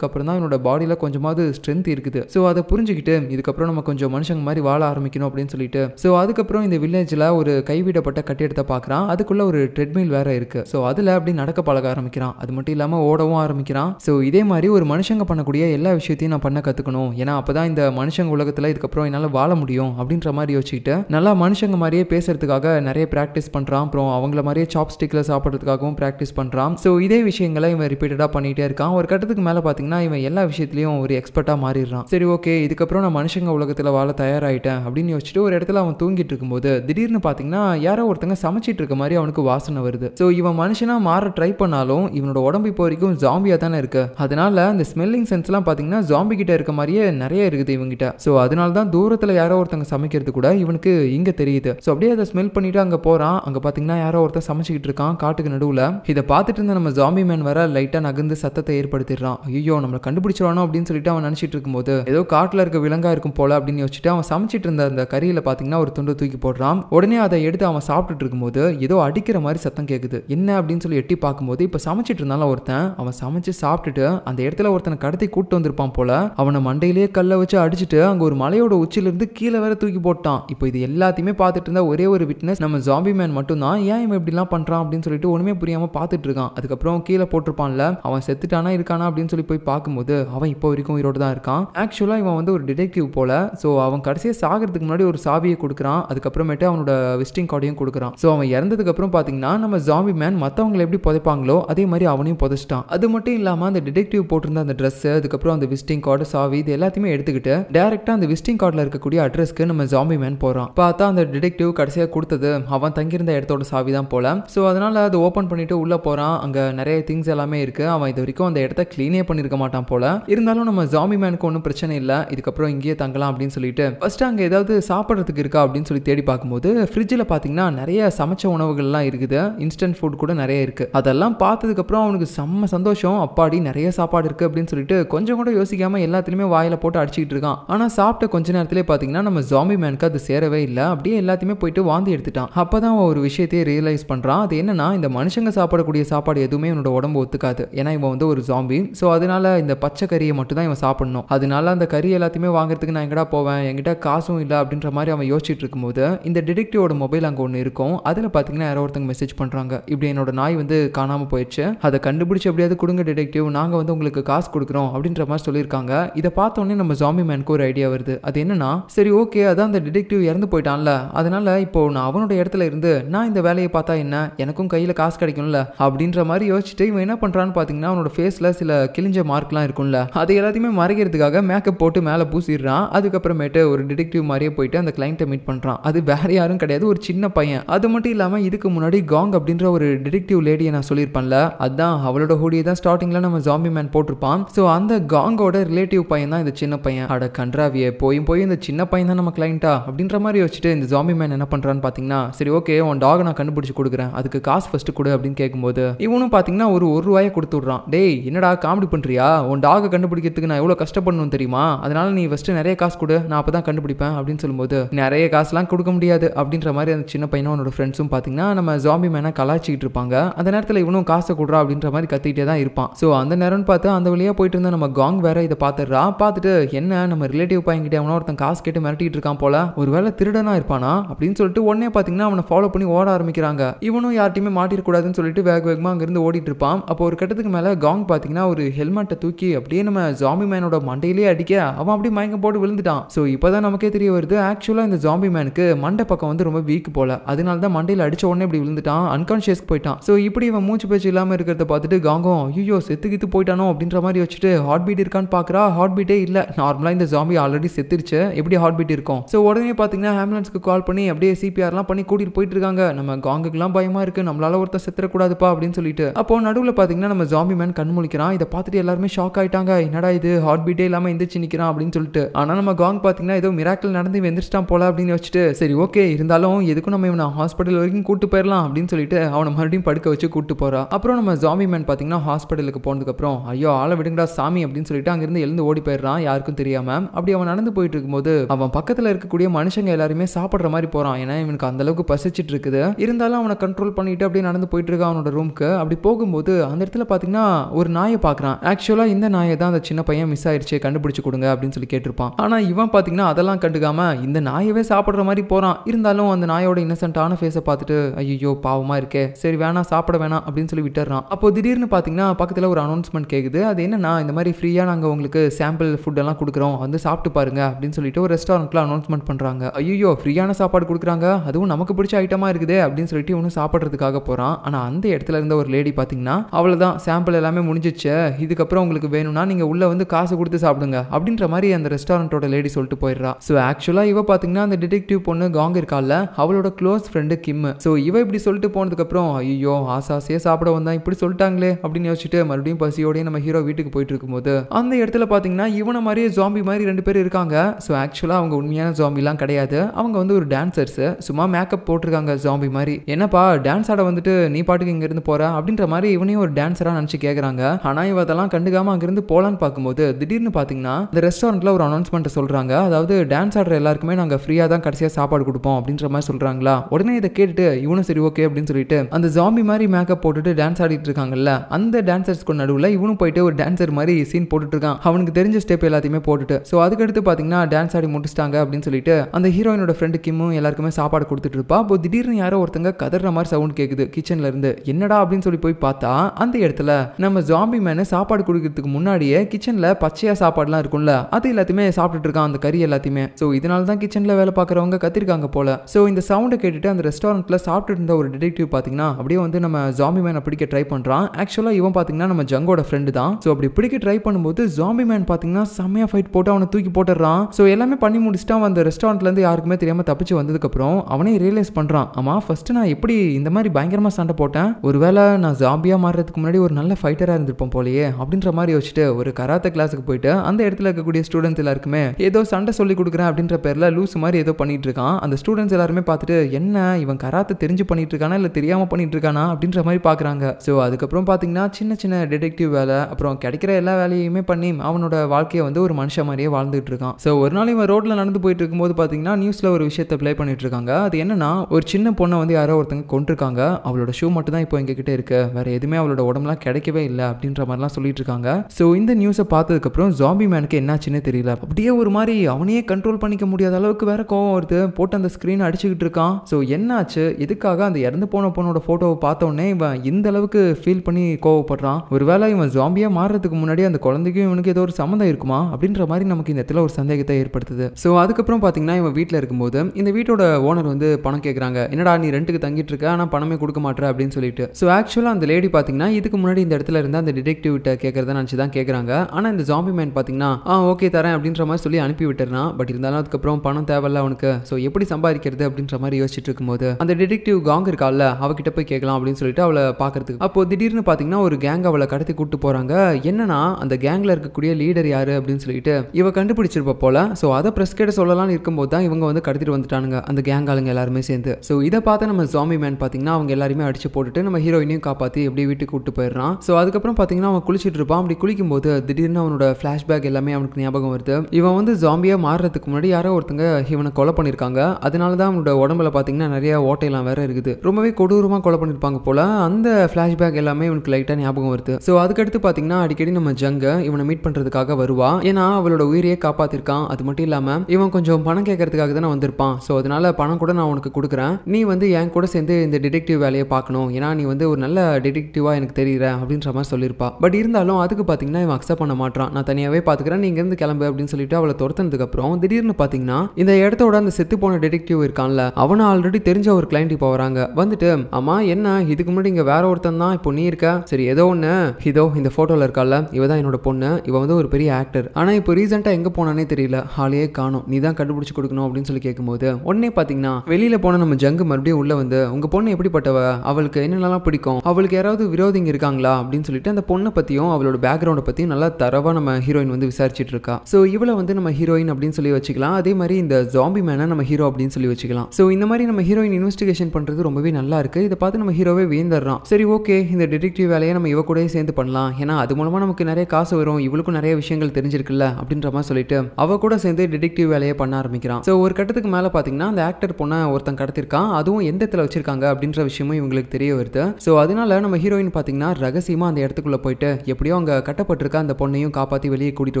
அப்புறம் தான் என்னோட பாடியில் கொஞ்சமாவது ஸ்ட்ரென்த் இருக்குது ஸோ அதை புரிஞ்சுக்கிட்டு இதுக்கப்புறம் நம்ம கொஞ்சம் மனுஷங்க மாதிரி வாழ ஆரம்பிக்கணும் அப்படின்னு சொல்லிட்டு ஸோ அதுக்கப்புறம் இந்த வில்லேஜில் ஒரு கைவிடப்பட்ட கட்டிடத்தை பார்க்குறான் அதுக்குள்ளே ஒரு ட்ரெட்மில் வேற இருக்கு ஸோ அதில் அப்படி நடக்க பழக ஆரம்பிக்கிறான் அது மட்டும் இல்லாமல் ஓடவும் ஆரம்பிக்கிறான் ஸோ இதே மாதிரி ஒரு மனுஷங்க பண்ணக்கூடிய எல்லா விஷயத்தையும் நான் பண்ண கற்றுக்கணும் ஏன்னா அப்போ தான் இந்த மனுஷங்க உலகத்தில் இதுக்கப்புறம் என்னால் வாழ முடியும் அப்படின்ற மாதிரி யோசிச்சுக்கிட்டு நல்லா மனுஷங்க மாதிரியே பேசுறதுக்காக நிறைய ப்ராக்டிஸ் பண்ணுறான் அப்புறம் அவங்கள மாதிரியே சாப்ஸ்டிக் ஸ்டிக்கில் சாப்பிட்றதுக்காகவும் ப்ராக்டிஸ் பண்ணுறான் ஸோ இதே விஷயங்களை இவன் ரிப்பீட்டடாக பண்ணிகிட்டே இருக்கான் ஒரு கட்டத்துக்கு மேலே பார்த்தீங்கன்னா இவன் எல்லா விஷயத்துலையும் ஒரு எக்ஸ்பர்ட்டாக மாறிடுறான் சரி ஓகே இதுக்கப்புறம் நான் மனுஷங்க உலகத்தில் வாழ தயாராகிட்டேன் அப்படின்னு யோசிச்சுட்டு ஒரு இடத்துல அவன் தூங்கிட்டு இருக்கும்போது திடீர்னு பார்த்தீங்கன்னா யாரோ ஒருத்தங்க சமைச்சிட்டு இருக்க மாதிரி அவனுக்கு வாசனை வருது ஸோ இவன் மனுஷனாக மாற ட்ரை பண்ணாலும் இவனோட உடம்பு இப்போ வரைக்கும் ஜாம்பியாக தானே இருக்கு அதனால அந்த ஸ்மெல்லிங் சென்ஸ்லாம் பார்த்தீங்கன்னா ஜாம்பி கிட்ட இருக்க மாதிரியே நிறைய இருக்குது இவங்கிட்ட ஸோ அதனால தான் தூரத்தில் யாரோ ஒருத்தங்க சமைக்கிறது கூட இவனுக்கு இங்கே தெரியுது ஸோ அப்படியே அதை ஸ்மெல் பண்ணிட்டு அங்கே போகிறான் அங்கே பார்த்தீங்கன்னா யாரோ ஒருத்தன் சமைச்சிக்கிட்டு இருக்கான் இருக்கான் காட்டுக்கு நடுவில் இதை பார்த்துட்டு இருந்த நம்ம ஜாம்பி மேன் வர லைட்டாக நகர்ந்து சத்தத்தை ஏற்படுத்திடுறான் ஐயோ நம்மளை கண்டுபிடிச்சிடணும் அப்படின்னு சொல்லிட்டு அவன் நினச்சிட்டு இருக்கும்போது ஏதோ காட்டில் இருக்க விலங்காக இருக்கும் போல அப்படின்னு யோசிச்சுட்டு அவன் சமைச்சிட்டு இருந்த அந்த கறியில் பார்த்தீங்கன்னா ஒரு துண்டு தூக்கி போடுறான் உடனே அதை எடுத்து அவன் சாப்பிட்டுட்டு இருக்கும்போது ஏதோ அடிக்கிற மாதிரி சத்தம் கேட்குது என்ன அப்படின்னு சொல்லி எட்டி பார்க்கும்போது இப்போ சமைச்சிட்டு இருந்தாலும் ஒருத்தன் அவன் சமைச்சு சாப்பிட்டுட்டு அந்த இடத்துல ஒருத்தனை கடத்தி கூப்பிட்டு வந்திருப்பான் போல அவனை மண்டையிலேயே கல்லை வச்சு அடிச்சுட்டு அங்கே ஒரு மலையோட உச்சிலிருந்து கீழே வேற தூக்கி போட்டான் இப்போ இது எல்லாத்தையுமே பார்த்துட்டு இருந்தா ஒரே ஒரு விட்னஸ் நம்ம ஜாம்பி மேன் மட்டும் தான் ஏன் இவன் இப்படிலாம் பண்ணுறான் அப்படின்னு சொல்லிட்டு ஒன்றுமே புரியாமல் பாத்துட்டு இருக்கான் அதுக்கப்புறம் கீழே போட்டிருப்பான்ல அவன் செத்துட்டானா இருக்கானா அப்படின்னு சொல்லி போய் பார்க்கும்போது அவன் இப்போ வரைக்கும் உயிரோடு தான் இருக்கான் ஆக்சுவலாக இவன் வந்து ஒரு டிடெக்டிவ் போல ஸோ அவன் கடைசியாக சாகிறதுக்கு முன்னாடி ஒரு சாவியை கொடுக்குறான் அதுக்கப்புறமேட்டு அவனோட விசிட்டிங் கார்டையும் கொடுக்குறான் ஸோ அவன் இறந்ததுக்கு அப்புறம் பார்த்தீங்கன்னா நம்ம ஜாம்பி மேன் மத்தவங்களை எப்படி புதைப்பாங்களோ அதே மாதிரி அவனையும் புதைச்சிட்டான் அது மட்டும் இல்லாமல் அந்த டிடெக்டிவ் போட்டிருந்த அந்த ட்ரெஸ் அதுக்கப்புறம் அந்த விசிட்டிங் கார்டு சாவி இது எல்லாத்தையுமே எடுத்துக்கிட்டு டேரெக்டாக அந்த விசிட்டிங் கார்டில் இருக்கக்கூடிய அட்ரஸ்க்கு நம்ம ஜாம்பி மேன் போறான் பார்த்தா அந்த டிடெக்டிவ் கடைசியாக கொடுத்தது அவன் தங்கியிருந்த இடத்தோட சாவி தான் போல ஸோ அதனால் அது ஓப்பன் பண்ணிவிட்டு உள்ளே போகிறான் அங்கே நிறைய திங்ஸ் எல்லாமே இருக்குது அவன் இது வரைக்கும் அந்த இடத்த க்ளீனே பண்ணியிருக்க மாட்டான் போல் இருந்தாலும் நம்ம ஜாமி மேனுக்கு ஒன்றும் பிரச்சனை இல்லை இதுக்கப்புறம் இங்கேயே தங்கலாம் அப்படின்னு சொல்லிட்டு ஃபஸ்ட்டு அங்கே ஏதாவது சாப்பிட்றதுக்கு இருக்கா அப்படின்னு சொல்லி தேடி பார்க்கும்போது ஃப்ரிட்ஜில் பார்த்தீங்கன்னா நிறைய சமைச்ச உணவுகள்லாம் இருக்குது இன்ஸ்டன்ட் ஃபுட் கூட நிறைய இருக்குது அதெல்லாம் பார்த்ததுக்கப்புறம் அவனுக்கு செம்ம சந்தோஷம் அப்பாடி நிறைய சாப்பாடு இருக்குது அப்படின்னு சொல்லிட்டு கொஞ்சம் கூட யோசிக்காமல் எல்லாத்துலேயுமே வாயில் போட்டு அடிச்சிக்கிட்டு இருக்கான் ஆனால் சாப்பிட்ட கொஞ்ச நேரத்திலே பார்த்தீங்கன்னா நம்ம ஜாமி மேனுக்கு அது சேரவே இல்லை அப்படியே எல்லாத்தையுமே போயிட்டு வாந்தி எடுத்துட்டான் அப்போ தான் ஒரு விஷயத்தையே ரியலைஸ் பண்ணுறான் அது என்ன என்னென்னா இந்த மனுஷங்க சாப்பிடக்கூடிய சாப்பாடு எதுவுமே இவனோட உடம்பு ஒத்துக்காது ஏன்னா இவன் வந்து ஒரு ஜாம்பி ஸோ அதனால இந்த பச்சை கறியை மட்டும் தான் இவன் சாப்பிடணும் அதனால அந்த கறி எல்லாத்தையுமே வாங்குறதுக்கு நான் எங்கடா போவேன் என்கிட்ட காசும் இல்லை அப்படின்ற மாதிரி அவன் யோசிச்சுட்டு இருக்கும்போது இந்த டிடெக்டிவோட மொபைல் அங்கே ஒன்று இருக்கும் அதில் பார்த்தீங்கன்னா யாரோ ஒருத்தங்க மெசேஜ் பண்ணுறாங்க இப்படி என்னோட நாய் வந்து காணாமல் போயிடுச்சு அதை கண்டுபிடிச்சி எப்படியாவது கொடுங்க டிடெக்டிவ் நாங்கள் வந்து உங்களுக்கு காசு கொடுக்குறோம் அப்படின்ற மாதிரி சொல்லியிருக்காங்க இதை பார்த்தோன்னே நம்ம ஜாம்பி மேனுக்கு ஒரு ஐடியா வருது அது என்னன்னா சரி ஓகே அதான் அந்த டிடெக்டிவ் இறந்து போயிட்டான்ல அதனால இப்போ நான் அவனோட இடத்துல இருந்து நான் இந்த வேலையை பார்த்தா என்ன எனக்கும் கையில் காசு கிடைக்கும்ல அப்படின்ற மாதிரி யோசிச்சுட்டு இவன் என்ன பண்ணுறான்னு பார்த்தீங்கன்னா அவனோட ஃபேஸில் சில கிழிஞ்ச மார்க்லாம் இருக்கும்ல அது எல்லாத்தையுமே மறைக்கிறதுக்காக மேக்கப் போட்டு மேலே பூசிடுறான் அதுக்கப்புறமேட்டு ஒரு டிடெக்டிவ் மாதிரியே போயிட்டு அந்த கிளைண்ட்டை மீட் பண்ணுறான் அது வேற யாரும் கிடையாது ஒரு சின்ன பையன் அது மட்டும் இல்லாமல் இதுக்கு முன்னாடி காங் அப்படின்ற ஒரு டிடெக்டிவ் லேடியை நான் சொல்லியிருப்பேன்ல அதுதான் அவளோட ஹூடியை தான் ஸ்டார்டிங்கில் நம்ம ஜாம்பி மேன் போட்டிருப்பான் ஸோ அந்த காங்கோட ரிலேட்டிவ் பையன் தான் இந்த சின்ன பையன் அட கன்றாவியே போய் போய் இந்த சின்ன பையன் தான் நம்ம கிளைண்ட்டா அப்படின்ற மாதிரி வச்சுட்டு இந்த ஜாம்பி மேன் என்ன பண்ணுறான்னு பார்த்தீங்கன்னா சரி ஓகே உன் டாகை நான் கண்டுபிடிச்சி கொடுக்குறேன் அதுக்கு எனக்கு காசு ஃபஸ்ட்டு கொடு அப்படின்னு கேட்கும்போது இவனும் பார்த்தீங்கன்னா ஒரு ஒரு ரூபாயை கொடுத்து விட்றான் டேய் என்னடா காமெடி பண்ணுறியா உன் டாகை கண்டுபிடிக்கிறதுக்கு நான் எவ்வளோ கஷ்டப்படணும் தெரியுமா அதனால நீ ஃபஸ்ட்டு நிறைய காசு கொடு நான் அப்போ தான் கண்டுபிடிப்பேன் அப்படின்னு சொல்லும்போது நிறைய காசுலாம் கொடுக்க முடியாது அப்படின்ற மாதிரி அந்த சின்ன பையனும் அவனோட ஃப்ரெண்ட்ஸும் பார்த்தீங்கன்னா நம்ம ஜாம்பி மேனா கலாச்சிக்கிட்டு இருப்பாங்க அந்த நேரத்தில் இவனும் காசை கொடுறா அப்படின்ற மாதிரி கத்திக்கிட்டே தான் இருப்பான் ஸோ அந்த நேரம்னு பார்த்து அந்த வழியாக போயிட்டு இருந்த நம்ம காங் வேற இதை பார்த்துடுறா பார்த்துட்டு என்ன நம்ம ரிலேட்டிவ் பையன்கிட்ட அவனோ ஒருத்தன் காசு கேட்டு மிரட்டிட்டு இருக்கான் போல ஒருவேளை திருடனா இருப்பானா அப்படின்னு சொல்லிட்டு உடனே பார்த்தீங்கன்னா அவனை ஃபாலோ பண்ணி ஓட ஆரம்பிக்கிறாங்க இவனும் யார்ட்டையுமே மாட்டிடக்கூடாதுன்னு சொல்லிட்டு வேக வேகமாக அங்கேருந்து ஓடிட்டு இருப்பான் அப்போ ஒரு கட்டத்துக்கு மேலே காங் பார்த்தீங்கன்னா ஒரு ஹெல்மெட்டை தூக்கி அப்படியே நம்ம ஜாம்பி மேனோட மண்டையிலே அடிக்க அவன் அப்படியே மயங்கம் போட்டு விழுந்துட்டான் ஸோ இப்போ தான் நமக்கே தெரிய வருது ஆக்சுவலாக இந்த ஜாம்பி மேனுக்கு மண்டை பக்கம் வந்து ரொம்ப வீக் போல அதனால தான் மண்டையில் அடிச்ச உடனே இப்படி விழுந்துட்டான் அன்கான்ஷியஸ்க்கு போயிட்டான் ஸோ இப்படி இவன் மூச்சு பேச்சு இல்லாமல் இருக்கிறத பார்த்துட்டு காங்கும் ஐயோ செத்து கித்து போயிட்டானோ அப்படின்ற மாதிரி வச்சுட்டு ஹார்ட் பீட் இருக்கான்னு பார்க்குறா ஹார்ட் பீட்டே இல்லை நார்மலாக இந்த ஜாம்பி ஆல்ரெடி செத்துருச்சு எப்படி ஹார்ட் பீட் இருக்கும் ஸோ உடனே பார்த்தீங்கன்னா ஆம்புலன்ஸ்க்கு கால் பண்ணி அப்படியே சிபிஆர்லாம் பண்ணி கூட்டிகிட்டு போயிட்டு இருக்காங்க நம்ம காங்குக்குலாம் பயமாக இருக்கு இருக்கு நம்மளால ஒருத்தர் செத்துறக்கூடாதுப்பா அப்படின்னு சொல்லிட்டு அப்போ நடுவில் பார்த்தீங்கன்னா நம்ம ஜாமி மேன் கண் முழிக்கிறான் இதை பார்த்துட்டு எல்லாருமே ஷாக் ஆயிட்டாங்க என்னடா இது ஹார்ட் பீட்டே இல்லாமல் எந்திரிச்சு நிற்கிறான் அப்படின்னு சொல்லிட்டு ஆனால் நம்ம காங் பார்த்தீங்கன்னா ஏதோ மிராக்கல் நடந்து எந்திரிச்சிட்டான் போல அப்படின்னு வச்சுட்டு சரி ஓகே இருந்தாலும் எதுக்கும் நம்ம இவனை ஹாஸ்பிட்டல் வரைக்கும் கூட்டு போயிடலாம் அப்படின்னு சொல்லிட்டு அவனை மறுபடியும் படுக்க வச்சு கூட்டு போறான் அப்புறம் நம்ம ஜாமி மேன் பார்த்தீங்கன்னா ஹாஸ்பிட்டலுக்கு போனதுக்கப்புறம் ஐயோ ஆளை விடுங்கடா சாமி அப்படின்னு சொல்லிட்டு அங்கிருந்து எழுந்து ஓடி போயிடுறான் யாருக்கும் தெரியாம அப்படி அவன் நடந்து போயிட்டு இருக்கும்போது அவன் பக்கத்தில் இருக்கக்கூடிய மனுஷங்க எல்லாருமே சாப்பிட்ற மாதிரி போறான் ஏன்னா இவனுக்கு அந்த அளவுக்கு பசிச்சுட்டு இருக்குது இருந்தாலும் அவனை கண்ட்ரோல் பண்ணி பண்ணிட்டு அப்படியே நடந்து போயிட்டு இருக்கா அவனோட ரூம்க்கு அப்படி போகும்போது அந்த இடத்துல பார்த்தீங்கன்னா ஒரு நாயை பார்க்குறான் ஆக்சுவலாக இந்த நாயை தான் அந்த சின்ன பையன் மிஸ் ஆயிடுச்சு கண்டுபிடிச்சு கொடுங்க அப்படின்னு சொல்லி கேட்டிருப்பான் ஆனால் இவன் பார்த்தீங்கன்னா அதெல்லாம் கண்டுக்காம இந்த நாயவே சாப்பிட்ற மாதிரி போகிறான் இருந்தாலும் அந்த நாயோட இன்னசென்டான ஃபேஸை பார்த்துட்டு ஐயோ பாவமாக இருக்கே சரி வேணாம் சாப்பிட வேணாம் அப்படின்னு சொல்லி விட்டுறான் அப்போ திடீர்னு பார்த்தீங்கன்னா பக்கத்தில் ஒரு அனௌன்ஸ்மெண்ட் கேட்குது அது என்னன்னா இந்த மாதிரி ஃப்ரீயாக நாங்கள் உங்களுக்கு சாம்பிள் ஃபுட்டெல்லாம் கொடுக்குறோம் வந்து சாப்பிட்டு பாருங்க அப்படின்னு சொல்லிட்டு ஒரு ரெஸ்டாரண்ட்டில் அனௌன்ஸ்மெண்ட் பண்ணுறாங்க ஐயோ ஃப்ரீயான சாப்பாடு கொடுக்குறாங்க அதுவும் நமக்கு பிடிச்ச ஐட்டமாக இருக்குது அப்படின்னு சொல்லிட்டு இவனும் சாப்பிட்றதுக்கு வாங்குறதுக்காக போகிறான் ஆனால் அந்த இடத்துல இருந்த ஒரு லேடி பார்த்தீங்கன்னா அவ்வளோதான் சாம்பிள் எல்லாமே முடிஞ்சிச்சு இதுக்கப்புறம் உங்களுக்கு வேணும்னா நீங்கள் உள்ளே வந்து காசு கொடுத்து சாப்பிடுங்க அப்படின்ற மாதிரி அந்த ரெஸ்டாரண்ட்டோட லேடி சொல்லிட்டு போயிடுறா ஸோ ஆக்சுவலாக இவ பார்த்தீங்கன்னா அந்த டிடெக்டிவ் பொண்ணு காங் இருக்கால அவளோட க்ளோஸ் ஃப்ரெண்டு கிம் ஸோ இவ இப்படி சொல்லிட்டு போனதுக்கப்புறம் ஐயோ ஆசாசியே சாப்பிட வந்தான் இப்படி சொல்லிட்டாங்களே அப்படின்னு யோசிச்சுட்டு மறுபடியும் பசியோடய நம்ம ஹீரோ வீட்டுக்கு போயிட்டு இருக்கும்போது அந்த இடத்துல பார்த்தீங்கன்னா இவனை மாதிரியே ஜாம்பி மாதிரி ரெண்டு பேர் இருக்காங்க ஸோ ஆக்சுவலாக அவங்க உண்மையான ஜாம்பிலாம் கிடையாது அவங்க வந்து ஒரு டான்சர்ஸ் சும்மா மேக்கப் போட்டிருக்காங்க ஜாம்பி மாதிரி என்னப்பா டான்ஸ் டான்ஸ் ஆட வந்துட்டு நீ பாட்டுக்கு இங்கேருந்து போகிற அப்படின்ற மாதிரி இவனையும் ஒரு டான்ஸராக நினச்சி கேட்குறாங்க ஆனால் இவ அதெல்லாம் கண்டுக்காமல் அங்கேருந்து போகலான்னு பார்க்கும்போது திடீர்னு பார்த்தீங்கன்னா இந்த ரெஸ்டாரண்ட்டில் ஒரு அனௌன்ஸ்மெண்ட் சொல்கிறாங்க அதாவது டான்ஸ் ஆடுற எல்லாருக்குமே நாங்கள் ஃப்ரீயாக தான் கடைசியாக சாப்பாடு கொடுப்போம் அப்படின்ற மாதிரி சொல்கிறாங்களா உடனே இதை கேட்டுட்டு இவனும் சரி ஓகே அப்படின்னு சொல்லிட்டு அந்த ஜாம்பி மாதிரி மேக்கப் போட்டுட்டு டான்ஸ் ஆடிட்டு இருக்காங்கல்ல அந்த டான்ஸர்ஸ்க்கு நடுவில் இவனும் போயிட்டு ஒரு டான்சர் மாதிரி சீன் போட்டுட்டு இருக்கான் அவனுக்கு தெரிஞ்ச ஸ்டெப் எல்லாத்தையுமே போட்டுட்டு ஸோ அதுக்கடுத்து பார்த்தீங்கன்னா டான்ஸ் ஆடி முடிச்சிட்டாங்க அப்படின்னு சொல்லிட்டு அந்த ஹீரோயினோட ஃப்ரெண்டு கிம்மும் எல்லாருக்குமே சாப்பாடு கொடுத்துட்டு இருப்பா இப்போ திடீர்னு யாரோ ஒருத்தங்க கதற மாதிரி சவுண்ட் கேட்குது கிச்சன்ல இருந்து என்னடா அப்படின்னு சொல்லி போய் பார்த்தா அந்த இடத்துல நம்ம ஜாம்பி மேனு சாப்பாடு கொடுக்கறதுக்கு முன்னாடியே கிச்சன்ல பச்சையாக சாப்பாடுலாம் இருக்கும்ல அது எல்லாத்தையுமே சாப்பிட்டுட்டு இருக்கான் அந்த கறி எல்லாத்தையுமே ஸோ இதனால தான் கிச்சன்ல வேலை பார்க்குறவங்க கத்திருக்காங்க போல ஸோ இந்த சவுண்டை கேட்டுட்டு அந்த ரெஸ்டாரண்ட்டில் சாப்பிட்டுட்டு இருந்த ஒரு டிடெக்டிவ் பார்த்தீங்கன்னா அப்படியே வந்து நம்ம ஜாம்பி மேனை பிடிக்க ட்ரை பண்ணுறான் ஆக்சுவலாக இவன் பார்த்தீங்கன்னா நம்ம ஜங்கோட ஃப்ரெண்டு தான் ஸோ அப்படி பிடிக்க ட்ரை பண்ணும்போது ஜாம்பி மேன் பார்த்தீங்கன்னா செம்மையா ஃபைட் போட்டு அவனை தூக்கி போட்டுடுறான் ஸோ எல்லாமே பண்ணி முடிச்சுட்டு அவன் அந்த இருந்து யாருக்குமே தெரியாமல் தப்பிச்சு வந்ததுக்கப்புறம் அவனே ரியலைஸ் பண்ணுறான் ஆமாம் ஃபஸ்ட்டு நான் எப்படி இந்த மாதிரி மாதிரி பயங்கரமாக சண்டை போட்டேன் ஒருவேளை நான் ஜாம்பியாக மாறுறதுக்கு முன்னாடி ஒரு நல்ல ஃபைட்டராக இருந்திருப்போம் போலயே அப்படின்ற மாதிரி யோசிச்சுட்டு ஒரு கராத்த கிளாஸுக்கு போயிட்டு அந்த இடத்துல இருக்கக்கூடிய ஸ்டூடெண்ட்ஸ் எல்லாருக்குமே ஏதோ சண்டை சொல்லி கொடுக்குறேன் அப்படின்ற பேரில் லூஸ் மாதிரி ஏதோ பண்ணிட்டு இருக்கான் அந்த ஸ்டூடெண்ட்ஸ் எல்லாருமே பார்த்துட்டு என்ன இவன் கராத்தை தெரிஞ்சு பண்ணிட்டு இருக்கானா இல்லை தெரியாமல் பண்ணிட்டு இருக்கானா அப்படின்ற மாதிரி பார்க்குறாங்க ஸோ அதுக்கப்புறம் பார்த்தீங்கன்னா சின்ன சின்ன டிடெக்டிவ் வேலை அப்புறம் கிடைக்கிற எல்லா வேலையுமே பண்ணி அவனோட வாழ்க்கையை வந்து ஒரு மனுஷன் மாதிரியே வாழ்ந்துட்டு இருக்கான் ஸோ ஒரு நாள் இவன் ரோட்டில் நடந்து போயிட்டு இருக்கும்போது பார்த்தீங்கன்னா நியூஸில் ஒரு விஷயத்தை ப்ளே பண்ணிட்டு இருக்காங்க அது என்னன்னா ஒரு சின்ன பொண்ணை வந்து யாரோ ஒருத்தங்க கொண்டிருக்காங்க கொடுத்தாங்க அவளோட ஷூ மட்டும் தான் இப்போ எங்ககிட்ட இருக்கு வேற எதுவுமே அவளோட உடம்புலாம் கிடைக்கவே இல்லை அப்படின்ற மாதிரிலாம் சொல்லிட்டு இருக்காங்க ஸோ இந்த நியூஸை பார்த்ததுக்கப்புறம் ஜாம்பி மேனுக்கு என்னாச்சுன்னே தெரியல அப்படியே ஒரு மாதிரி அவனையே கண்ட்ரோல் பண்ணிக்க முடியாத அளவுக்கு வேற கோவம் வருது போட்டு அந்த ஸ்க்ரீன் அடிச்சுக்கிட்டு இருக்கான் ஸோ என்னாச்சு எதுக்காக அந்த இறந்து போன பொண்ணோட ஃபோட்டோவை பார்த்தோன்னே இவன் இந்த அளவுக்கு ஃபீல் பண்ணி கோவப்படுறான் ஒருவேளை இவன் ஜாம்பியாக மாறுறதுக்கு முன்னாடி அந்த குழந்தைக்கும் இவனுக்கு ஏதோ ஒரு சம்மந்தம் இருக்குமா அப்படின்ற மாதிரி நமக்கு இந்த இடத்துல ஒரு சந்தேகத்தை ஏற்படுத்துது ஸோ அதுக்கப்புறம் பார்த்தீங்கன்னா இவன் வீட்டில் இருக்கும்போது இந்த வீட்டோட ஓனர் வந்து பணம் கேட்குறாங்க என்னடா நீ ரெண்டுக்கு தங்கிட்டு இருக்க ஆனால் பணமே கொடுக்க மாட்டேற அப்படின்னு சொல்லிட்டு ஸோ ஆக்சுவலாக அந்த லேடி பார்த்தீங்கன்னா இதுக்கு முன்னாடி இந்த இடத்துல இருந்து அந்த கிட்ட கேட்கறத நினச்சி தான் கேட்குறாங்க ஆனால் இந்த ஜாம்பி மேன் பார்த்தீங்கன்னா ஆ ஓகே தரேன் அப்படின்ற மாதிரி சொல்லி அனுப்பி விட்டுறான் பட் இருந்தாலும் அதுக்கப்புறம் பணம் தேவையில்ல அவனுக்கு ஸோ எப்படி சம்பாதிக்கிறது அப்படின்ற மாதிரி யோசிச்சுட்டு இருக்கும்போது அந்த டிடெக்டிவ் காங் இருக்கால அவகிட்ட போய் கேட்கலாம் அப்படின்னு சொல்லிட்டு அவளை பார்க்கறதுக்கு அப்போ திடீர்னு பார்த்தீங்கன்னா ஒரு கேங் அவளை கடத்தி கூப்பிட்டு போகிறாங்க என்னன்னா அந்த கேங்கில் இருக்கக்கூடிய லீடர் யாரு அப்படின்னு சொல்லிட்டு இவ கண்டுபிடிச்சிருப்ப போல ஸோ அதை ப்ரெஸ் கேட்ட சொல்லலாம்னு இருக்கும்போது தான் இவங்க வந்து கடத்திட்டு வந்துட்டானுங்க அந்த கேங் ஆளுங்க எல்லாருமே சேர்ந்து ஸோ இதை பார்த்து நம்ம ஜாமி மேன் பார்த்தீங்கன்னா பார்த்தீங்கன்னா அவங்க எல்லாருமே அடிச்சு போட்டுட்டு நம்ம ஹீரோயினையும் காப்பாற்றி அப்படியே வீட்டுக்கு கூட்டு போயிடுறான் ஸோ அதுக்கப்புறம் பார்த்தீங்கன்னா அவன் குளிச்சுட்டு இருப்பான் அப்படி குளிக்கும் போது திடீர்னு அவனோட ஃப்ளாஷ்பேக் எல்லாமே அவனுக்கு ஞாபகம் வருது இவன் வந்து ஜாம்பியாக மாறுறதுக்கு முன்னாடி யாரோ ஒருத்தங்க இவனை கொலை பண்ணியிருக்காங்க அதனால தான் அவனோட உடம்புல பார்த்தீங்கன்னா நிறைய ஓட்டையெல்லாம் வேற இருக்குது ரொம்பவே கொடூரமாக கொலை பண்ணியிருப்பாங்க போல அந்த ஃப்ளாஷ்பேக் எல்லாமே இவனுக்கு லைட்டாக ஞாபகம் வருது ஸோ அதுக்கடுத்து பார்த்தீங்கன்னா அடிக்கடி நம்ம ஜங்க இவனை மீட் பண்ணுறதுக்காக வருவா ஏன்னா அவளோட உயிரையே காப்பாற்றிருக்கான் அது மட்டும் இல்லாமல் இவன் கொஞ்சம் பணம் கேட்கறதுக்காக தானே வந்திருப்பான் ஸோ அதனால பணம் கூட நான் உனக்கு கொடுக்குறேன் நீ வந்து என் கூட சேர்ந்து இந்த டிடெக்ட் டிடெக்டிவ் வேலையை பார்க்கணும் ஏன்னா நீ வந்து ஒரு நல்ல டிடெக்டிவாக எனக்கு தெரியுற அப்படின்ற மாதிரி சொல்லியிருப்பா பட் இருந்தாலும் அதுக்கு பார்த்தீங்கன்னா இவன் அக்செப்ட் பண்ண மாட்டான் நான் தனியாகவே பார்த்துக்கிறேன் நீ இருந்து கிளம்பு அப்படின்னு சொல்லிட்டு அவளை துரத்துனதுக்கப்புறம் திடீர்னு பார்த்தீங்கன்னா இந்த இடத்தோட அந்த செத்து போன டிடெக்டிவ் இருக்கான்ல அவன ஆல்ரெடி தெரிஞ்ச ஒரு கிளைண்ட் இப்போ வராங்க வந்துட்டு அம்மா என்ன இதுக்கு முன்னாடி இங்கே வேற ஒருத்தன் தான் இப்போ நீ இருக்க சரி ஏதோ ஒன்று இதோ இந்த ஃபோட்டோவில் இருக்கால இவ தான் என்னோட பொண்ணு இவ வந்து ஒரு பெரிய ஆக்டர் ஆனால் இப்போ ரீசெண்டாக எங்கே போனானே தெரியல ஆளையே காணும் நீ தான் கண்டுபிடிச்சி கொடுக்கணும் அப்படின்னு சொல்லி கேட்கும்போது உடனே பார்த்தீங்கன்னா வெளியில் போன நம்ம ஜங்கு மறுபடியும் உள்ளே வந்து உங்கள் பொண்ணு எப்படி எப்படிப்பட்டவ அவளுக்கு என்னென்னலாம் பிடிக்கும் அவளுக்கு யாராவது விரோதிங்க இருக்காங்களா அப்படின்னு சொல்லிட்டு அந்த பொண்ணை பத்தியும் அவளோட பேக்ரவுண்ட பத்தியும் நல்லா தரவா நம்ம ஹீரோயின் வந்து விசாரிச்சுட்டு இருக்கா ஸோ இவளை வந்து நம்ம ஹீரோயின் அப்படின்னு சொல்லி வச்சுக்கலாம் அதே மாதிரி இந்த ஜாம்பி மேனை நம்ம ஹீரோ அப்படின்னு சொல்லி வச்சுக்கலாம் ஸோ இந்த மாதிரி நம்ம ஹீரோயின் இன்வெஸ்டிகேஷன் பண்றது ரொம்பவே நல்லா இருக்கு இதை பார்த்து நம்ம ஹீரோவே வேந்தர்றான் சரி ஓகே இந்த டிடெக்டிவ் வேலையை நம்ம இவ கூட சேர்ந்து பண்ணலாம் ஏன்னா அது மூலமா நமக்கு நிறைய காசு வரும் இவளுக்கும் நிறைய விஷயங்கள் தெரிஞ்சிருக்குல்ல அப்படின்ற மாதிரி சொல்லிட்டு அவ கூட சேர்ந்து டிடெக்டிவ் வேலையை பண்ண ஆரம்பிக்கிறான் ஸோ ஒரு கட்டத்துக்கு மேல பாத்தீங்கன்னா அந்த ஆக்டர் பொண்ணை ஒருத்தன் கடத்திருக்கான் அதுவும் எந்த இடத்துல வச்சிருக்காங்க அப்படின்ற அப்படின்ற விஷயமும் இவங்களுக்கு தெரிய வருது ஸோ அதனால நம்ம ஹீரோயின் பார்த்தீங்கன்னா ரகசியமாக அந்த இடத்துக்குள்ள போயிட்டு எப்படியோ அங்கே கட்டப்பட்டிருக்க அந்த பொண்ணையும் காப்பாற்றி வெளியே கூட்டிட்டு